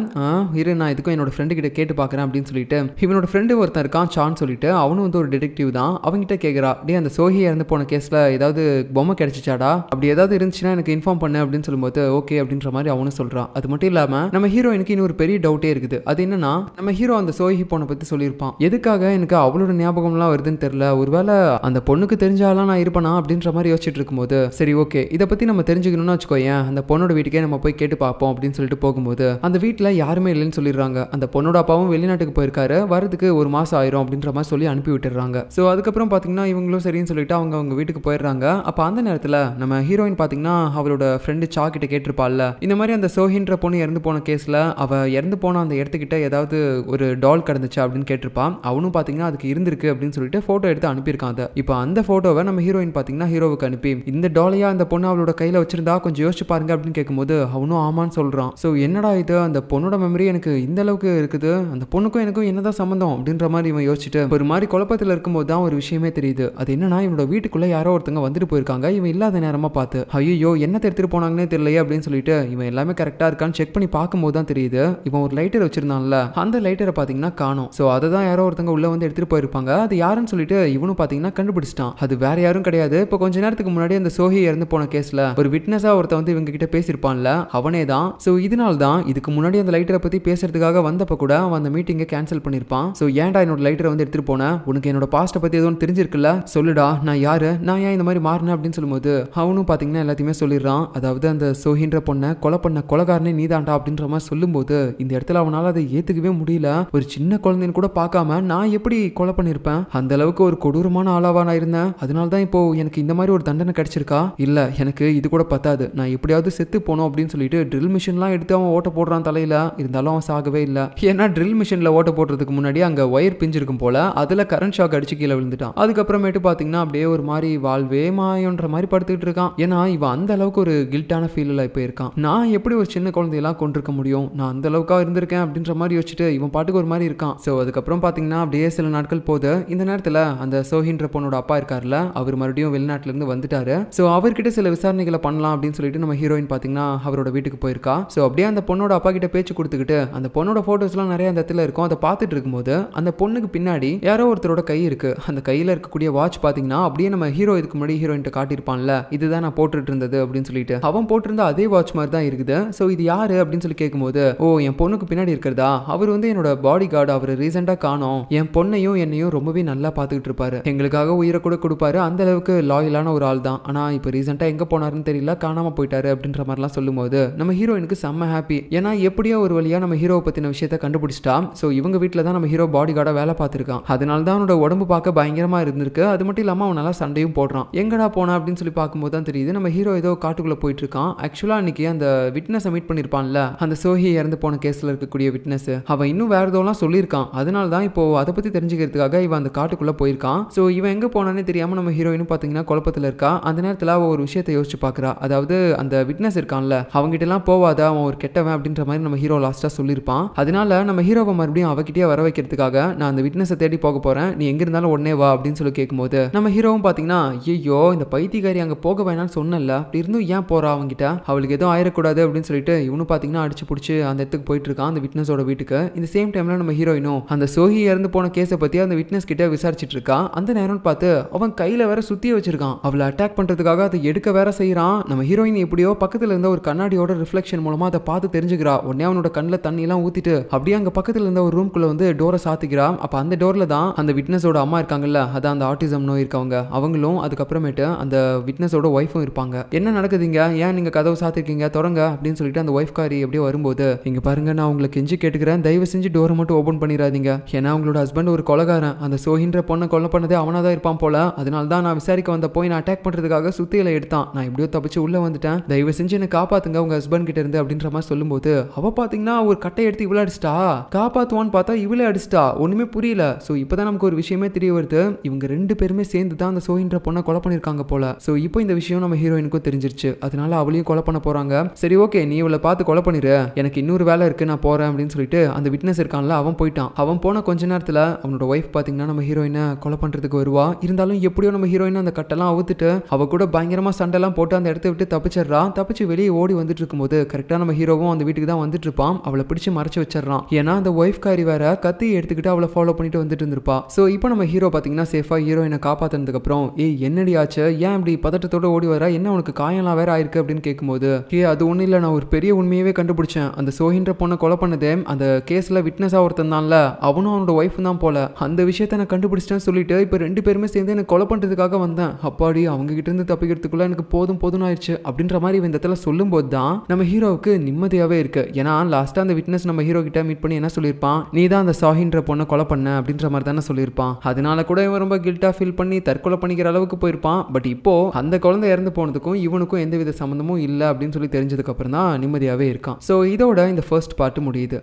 இரு நான் இதுக்கும் என்னோட ஃப்ரெண்டு கிட்ட கேட்டு பார்க்குறேன் அப்படின்னு சொல்லிட்டு இவனோட ஃப்ரெண்டு ஒருத்தன் இருக்கான் சான் சொல்லிட்டு அவனும் வந்து ஒரு டிடெக்டிவ் தான் அவங்ககிட்ட கேட்குறா அப்படியே அந்த சோஹி இறந்து போன கேஸில் ஏதாவது பொம்மை கிடச்சிச்சாடா அப்படி ஏதாவது இருந்துச்சுன்னா எனக்கு இன்ஃபார்ம் பண்ணு அப்படின்னு சொல்லும்போது ஓகே அப்படின்ற மாதிரி அவனும் சொல்கிறான் அது மட்டும் இல்லாமல் நம்ம ஹீரோ எனக்கு இன்னொரு பெரிய டவுட்டே இருக்குது அது என்னன்னா நம்ம ஹீரோ அந்த சோஹி போனை பற்றி சொல்லியிருப்பான் எதுக்காக எனக்கு அவளோட ஞாபகம்லாம் வருதுன்னு தெரியல ஒருவேளை அந்த பொண்ணுக்கு தெரிஞ்சாலாம் நான் இருப்பேனா அப்படின்ற மாதிரி யோசிச்சுட்டு இருக்கும்போது சரி ஓகே இதை பற்றி நம்ம தெரிஞ்சுக்கணும்னு வச்சுக்கோ ஏன் அந்த பொண்ணோட வீட்டுக்கே நம்ம போய் கேட்டு பார்ப்போம் அப்படின்னு சொல்லிட்டு போகும்போது அந்த வீட்டில் யாருமே இல்லைன்னு சொல்லிடுறாங்க அந்த பொண்ணோட அப்பாவும் வெளிநாட்டுக்கு போயிருக்காரு வரதுக்கு ஒரு மாதம் ஆயிரும் அப்படின்ற மாதிரி சொல்லி அனுப்பி விட்டுறாங்க ஸோ அதுக்கப்புறம் பார்த்தீங்கன்னா இவங்களும் சரின்னு சொல்லிட்டு அவங்க அவங்க வீட்டுக்கு போயிடுறாங்க அப்போ அந்த நேரத்தில் நம்ம ஹீரோயின் பார்த்தீங்கன்னா அவளோட ஃப்ரெண்டு சா கிட்ட கேட்டிருப்பாள்ல இந்த மாதிரி அந்த சோஹின்ற பொண்ணு இறந்து போன கேஸில் அவள் இறந்து போன அந்த இடத்துக்கிட்ட ஏதாவது ஒரு டால் கிடந்துச்சு அப்படின்னு கேட்டிருப்பான் அவனும் பார்த்தீங்கன்னா அதுக்கு இருந்திருக்கு அப்படின்னு சொல்லிட்டு ஃபோட்டோ எடுத்து அனுப்பியிருக்கான் அதை இப்போ அந்த ஃபோட்டோவை நம்ம ஹீரோயின் பார்த்தீங்கன்னா ஹீரோவுக்கு அனுப்பி இந்த டாலையா அந்த பொண்ணு அவளோட கையில் வச்சிருந்தா கொஞ்சம் யோசிச்சு பாருங்க அப்படின்னு கேட்கும்போது அவனும் ஆமான்னு சொல்கிறான் ஸோ ஸோ என்னடா இது அந்த பொண்ணோட மெமரி எனக்கு இந்த அளவுக்கு இருக்குது அந்த பொண்ணுக்கும் எனக்கும் என்னதான் சம்மந்தம் அப்படின்ற மாதிரி இவன் யோசிச்சுட்டு ஒரு மாதிரி குழப்பத்தில் இருக்கும்போது தான் ஒரு விஷயமே தெரியுது அது என்னன்னா இவனோட வீட்டுக்குள்ளே யாரோ ஒருத்தங்க வந்துட்டு போயிருக்காங்க இவன் இல்லாத நேரமாக பார்த்து ஐயோ என்ன எடுத்துட்டு போனாங்கன்னே தெரியலையே அப்படின்னு சொல்லிட்டு இவன் எல்லாமே கரெக்டாக இருக்கான்னு செக் பண்ணி பார்க்கும்போது தான் தெரியுது இவன் ஒரு லைட்டர் வச்சிருந்தான்ல அந்த லைட்டரை பார்த்தீங்கன்னா காணும் ஸோ அதை தான் யாரோ ஒருத்தங்க உள்ள வந்து எடுத்துட்டு போயிருப்பாங்க அது யாருன்னு சொல்லிட்டு இவனும் பார்த்தீங்கன்னா கண்டுபிடிச்சிட்டான் அது வேற யாரும் கிடையாது இப்போ கொஞ்ச நேரத்துக்கு முன்னாடி அந்த சோஹி இறந்து போன கேஸ்ல ஒரு விட்னஸா ஒருத்த வந்து இவங்க கிட்ட பேசியிருப்பான்ல அவனே தான் ஸோ இது இதனால தான் இதுக்கு முன்னாடி அந்த லைட்டரை பற்றி பேசுறதுக்காக வந்தப்போ கூட அவன் அந்த மீட்டிங்கை கேன்சல் பண்ணியிருப்பான் ஸோ ஏன்டா என்னோட லைட்டரை வந்து எடுத்துகிட்டு போனேன் உனக்கு என்னோட பாஸ்ட்டை பற்றி எதுவும் தெரிஞ்சிருக்குல்ல சொல்லுடா நான் யார் நான் ஏன் இந்த மாதிரி மாறினேன் அப்படின்னு சொல்லும்போது அவனும் பார்த்தீங்கன்னா எல்லாத்தையுமே சொல்லிடுறான் அதாவது அந்த சோஹின்ற பொண்ணை கொலை பண்ண கொலகாரனே நீதாண்டா அப்படின்ற மாதிரி சொல்லும்போது இந்த இடத்துல அவனால் அதை ஏற்றுக்கவே முடியல ஒரு சின்ன குழந்தைன்னு கூட பார்க்காம நான் எப்படி கொலை பண்ணியிருப்பேன் அந்த அளவுக்கு ஒரு கொடூரமான ஆளாவா நான் இருந்தேன் அதனால தான் இப்போ எனக்கு இந்த மாதிரி ஒரு தண்டனை கிடைச்சிருக்கா இல்லை எனக்கு இது கூட பத்தாது நான் எப்படியாவது செத்து போனோம் அப்படின்னு சொல்லிட்டு ட்ரில் மிஷின்லாம் எடுத்து அவன் ஓட்ட போடுறான் தலையில இருந்தாலும் அவன் சாகவே இல்லை ஏன்னா ட்ரில் மிஷின்ல ஓட்ட போடுறதுக்கு முன்னாடி அங்க ஒயர் பிஞ்சிருக்கும் போல அதுல கரண்ட் ஷாக் அடிச்சு கீழே விழுந்துட்டான் அதுக்கப்புறமேட்டு பாத்தீங்கன்னா அப்படியே ஒரு மாதிரி வாழ்வே மாயன்ற மாதிரி படுத்துக்கிட்டு இருக்கான் ஏன்னா இவன் அந்த அளவுக்கு ஒரு கில்ட்டான ஃபீலில் இப்ப இருக்கான் நான் எப்படி ஒரு சின்ன குழந்தையெல்லாம் கொண்டிருக்க முடியும் நான் அந்த அளவுக்கா இருந்திருக்கேன் அப்படின்ற மாதிரி யோசிச்சுட்டு இவன் பாட்டுக்கு ஒரு மாதிரி இருக்கான் சோ அதுக்கப்புறம் பாத்தீங்கன்னா அப்படியே சில நாட்கள் போது இந்த நேரத்துல அந்த சோஹின்ற பொண்ணோட அப்பா இருக்காருல அவர் மறுபடியும் வெளிநாட்டுல இருந்து வந்துட்டாரு சோ அவர்கிட்ட சில விசாரணைகளை பண்ணலாம் அப்படின்னு சொல்லிட்டு நம்ம ஹீரோயின் பாத்தீங்கன்னா அவரோட வீட்டுக்கு போயிருக்கா சோ அப்படியே அந்த பொண்ணோட அப்பா கிட்ட பேச்சு கொடுத்துக்கிட்டு அந்த பொண்ணோட ஃபோட்டோஸ்லாம் நிறைய அந்த இடத்துல இருக்கும் அதை பார்த்துட்டு இருக்கும்போது அந்த பொண்ணுக்கு பின்னாடி யாரோ ஒருத்தரோட கை இருக்கு அந்த கையில இருக்கக்கூடிய வாட்ச் பார்த்தீங்கன்னா அப்படியே நம்ம ஹீரோ இதுக்கு முன்னாடி ஹீரோயின்ட்ட காட்டியிருப்பான்ல இதுதான் நான் போட்டுட்டு இருந்தது அப்படின்னு சொல்லிட்டு அவன் போட்டிருந்த அதே வாட்ச் மாதிரி தான் இருக்குது ஸோ இது யாரு அப்படின்னு சொல்லி கேட்கும்போது ஓ என் பொண்ணுக்கு பின்னாடி இருக்கிறதா அவர் வந்து என்னோட பாடி கார்டு அவர் ரீசெண்டா காணும் என் பொண்ணையும் என்னையும் ரொம்பவே நல்லா பார்த்துக்கிட்டு இருப்பாரு எங்களுக்காக உயிரை கூட கொடுப்பாரு அந்த அளவுக்கு லாயலான ஒரு ஆள் தான் ஆனா இப்போ ரீசெண்டா எங்க போனாருன்னு தெரியல காணாம போயிட்டாரு அப்படின்ற மாதிரிலாம் சொல்லும்போது நம்ம ஹீரோயினுக்கு சம செம்ம ஹாப்பி ஏன்னா எப்படியோ ஒரு வழியாக நம்ம ஹீரோ பற்றின விஷயத்த கண்டுபிடிச்சிட்டா ஸோ இவங்க வீட்டில் தான் நம்ம ஹீரோ பாடி கார்டாக வேலை பார்த்துருக்கான் அதனால தான் அவனோட உடம்பு பார்க்க பயங்கரமாக இருந்திருக்கு அது மட்டும் இல்லாமல் அவன் நல்லா சண்டையும் போடுறான் எங்கடா போனா அப்படின்னு சொல்லி பார்க்கும்போது தான் தெரியுது நம்ம ஹீரோ ஏதோ காட்டுக்குள்ளே போயிட்டு இருக்கான் ஆக்சுவலாக அன்னைக்கு அந்த விட்னஸ் மீட் பண்ணியிருப்பான்ல அந்த சோஹி இறந்து போன கேஸில் இருக்கக்கூடிய விட்னஸ் அவன் இன்னும் வேற எதோலாம் சொல்லியிருக்கான் அதனால தான் இப்போ அதை பற்றி தெரிஞ்சுக்கிறதுக்காக இவன் அந்த காட்டுக்குள்ளே போயிருக்கான் ஸோ இவன் எங்கே போனானே தெரியாமல் நம்ம ஹீரோயினும் பார்த்தீங்கன்னா குழப்பத்தில் இருக்கா அந்த நேரத்தில் அவள் ஒரு விஷயத்தை யோசிச்சு பார்க்குறா அதாவது அந்த விட்னஸ் இருக்கான்ல எல்லாம் போவாத அவன் ஒரு கெட்டவன் அப்படின்ற மாதிரி நம்ம ஹீரோ லாஸ்ட்டாக சொல்லியிருப்பான் அதனால நம்ம ஹீரோவை மறுபடியும் அவகிட்டே வர வைக்கிறதுக்காக நான் அந்த விட்னஸை தேடி போக போகிறேன் நீ எங்கே இருந்தாலும் உடனே வா அப்படின்னு சொல்லி கேட்கும்போது நம்ம ஹீரோவும் பார்த்தீங்கன்னா ஐயோ இந்த பைத்தியக்காரி அங்கே போக வேணாம்னு சொன்னல அப்படி இருந்தும் ஏன் போகிறா அவங்ககிட்ட அவளுக்கு எதுவும் ஆயிடக்கூடாது அப்படின்னு சொல்லிட்டு இவனு பார்த்தீங்கன்னா அடிச்சு பிடிச்சி அந்த இடத்துக்கு போயிட்டு இருக்கான் அந்த விட்னஸோட வீட்டுக்கு இந்த சேம் டைமில் நம்ம ஹீரோயினும் அந்த சோஹி இறந்து போன கேஸை பற்றி அந்த விட்னஸ் கிட்டே விசாரிச்சுட்டு இருக்கா அந்த நேரம்னு பார்த்து அவன் கையில் வேற சுற்றி வச்சிருக்கான் அவளை அட்டாக் பண்ணுறதுக்காக அதை எடுக்க வேற செய்கிறான் நம்ம ஹீரோயின் எப்படியோ பக்கத்தில் இருந்த ஒரு கண்ணாடியோட ரிஃப்ளெக்ஷன் மூலமாக அதை அதை பார்த்து தெரிஞ்சுக்கிறா உடனே அவனோட கண்ணில் தண்ணியெல்லாம் ஊற்றிட்டு அப்படியே அங்கே பக்கத்தில் இருந்த ஒரு ரூம்குள்ளே வந்து டோரை சாத்திக்கிறா அப்போ அந்த டோரில் தான் அந்த விட்னஸோட அம்மா இருக்காங்கல்ல அதான் அந்த ஆர்டிசம் நோய் இருக்கவங்க அவங்களும் அதுக்கப்புறமேட்டு அந்த விட்னஸோட ஒய்ஃபும் இருப்பாங்க என்ன நடக்குதுங்க ஏன் நீங்கள் கதவு சாத்திருக்கீங்க தொடங்க அப்படின்னு சொல்லிட்டு அந்த ஒய்ஃப் காரி அப்படியே வரும்போது இங்கே பாருங்க நான் உங்களுக்கு கெஞ்சி கேட்டுக்கிறேன் தயவு செஞ்சு டோரை மட்டும் ஓப்பன் பண்ணிடாதீங்க ஏன்னா அவங்களோட ஹஸ்பண்ட் ஒரு கொலகாரன் அந்த சோஹின்ற பொண்ணை கொலை பண்ணதே அவனாக தான் இருப்பான் போல அதனால தான் நான் விசாரிக்க வந்த போய் நான் அட்டாக் பண்ணுறதுக்காக சுத்தியில் எடுத்தான் நான் எப்படியோ தப்பிச்சு உள்ளே வந்துட்டேன் தயவு செஞ்சு என்னை காப்பாத்துங்க உங்கள் ஹஸ்பண்ட் கிட்ட இருந்து அப்படின்ற அப்படின்ற மாதிரி சொல்லும்போது அவள் பார்த்தீங்கன்னா ஒரு கட்டை எடுத்து இவ்வளோ அடிச்சிட்டா காப்பாற்றுவான்னு பார்த்தா இவ்வளோ அடிச்சிட்டா ஒன்றுமே புரியல ஸோ இப்போதான் நமக்கு ஒரு விஷயமே தெரிய வருது இவங்க ரெண்டு பேருமே சேர்ந்து தான் அந்த சோகின்ற பொண்ணை கொலை பண்ணியிருக்காங்க போல ஸோ இப்போ இந்த விஷயம் நம்ம ஹீரோயினுக்கும் தெரிஞ்சிருச்சு அதனால அவளையும் கொலை பண்ண போகிறாங்க சரி ஓகே நீ இவளை பார்த்து கொலை பண்ணிடு எனக்கு இன்னொரு வேலை இருக்குது நான் போகிறேன் அப்படின்னு சொல்லிட்டு அந்த விட்னஸ் இருக்கான்ல அவன் போயிட்டான் அவன் போன கொஞ்ச நேரத்தில் அவனோட ஒய்ஃப் பார்த்தீங்கன்னா நம்ம ஹீரோயினை கொலை பண்ணுறதுக்கு வருவா இருந்தாலும் எப்படியோ நம்ம ஹீரோயின் அந்த கட்டெல்லாம் அவுத்துட்டு அவ கூட பயங்கரமாக சண்டைலாம் போட்டு அந்த இடத்த விட்டு தப்பிச்சிடறான் தப்பிச்சு வெளியே ஓடி வந்துட்டு இருக்கும்போது கரெக்டாக நம்ம ஹீரோவும் அந்த வீட்டுக்கு தான் வந்துட்டு இருப்பான் அவளை பிடிச்சி மறைச்சு வச்சிடறான் ஏன்னா அந்த ஒய்ஃப் காரி வேற கத்தி எடுத்துக்கிட்டு அவளை ஃபாலோ பண்ணிட்டு வந்துட்டு இருந்திருப்பா ஸோ இப்போ நம்ம ஹீரோ பார்த்தீங்கன்னா சேஃபாக ஹீரோயினை காப்பாத்தினதுக்கு அப்புறம் ஏய் என்னடி ஆச்சு ஏன் இப்படி பதட்டத்தோட ஓடி வர என்ன உனக்கு காயம்லாம் வேற ஆயிருக்கு அப்படின்னு கேட்கும்போது ஏ அது ஒன்றும் இல்லை நான் ஒரு பெரிய உண்மையவே கண்டுபிடிச்சேன் அந்த சோஹின்ற பொண்ணை கொலை பண்ணதே அந்த கேஸில் விட்னஸா ஒருத்தன் தான்ல அவனும் அவனோட ஒய்ஃபும் தான் போல அந்த விஷயத்த நான் கண்டுபிடிச்சிட்டேன்னு சொல்லிட்டு இப்போ ரெண்டு பேருமே சேர்ந்து எனக்கு கொலை பண்ணுறதுக்காக வந்தேன் அப்பாடி அவங்க கிட்ட இருந்து தப்பிக்கிறதுக்குள்ள எனக்கு போதும் போதும் ஆயிடுச்சு அப்படின்ற மாதிரி இந்த இடத்துல சொல்லும்போது தான் நம்ம ஹீரோவுக்கு நிம்மதியாகவே இருக்கு ஏன்னா லாஸ்ட்டாக அந்த விட்னஸ் நம்ம ஹீரோ கிட்ட மீட் பண்ணி என்ன சொல்லியிருப்பான் நீ தான் அந்த சாஹின்ற பொண்ணை கொலை பண்ண அப்படின்ற மாதிரி தானே சொல்லியிருப்பான் அதனால கூட இவன் ரொம்ப கில்ட்டாக ஃபீல் பண்ணி தற்கொலை பண்ணிக்கிற அளவுக்கு போயிருப்பான் பட் இப்போ அந்த குழந்தை இறந்து போனதுக்கும் இவனுக்கும் எந்தவித சம்மந்தமும் இல்லை அப்படின்னு சொல்லி தெரிஞ்சதுக்கப்புறம் தான் நிம்மதியாகவே இருக்கான் ஸோ இதோட இந்த ஃபர்ஸ்ட் பார்ட் முடியுது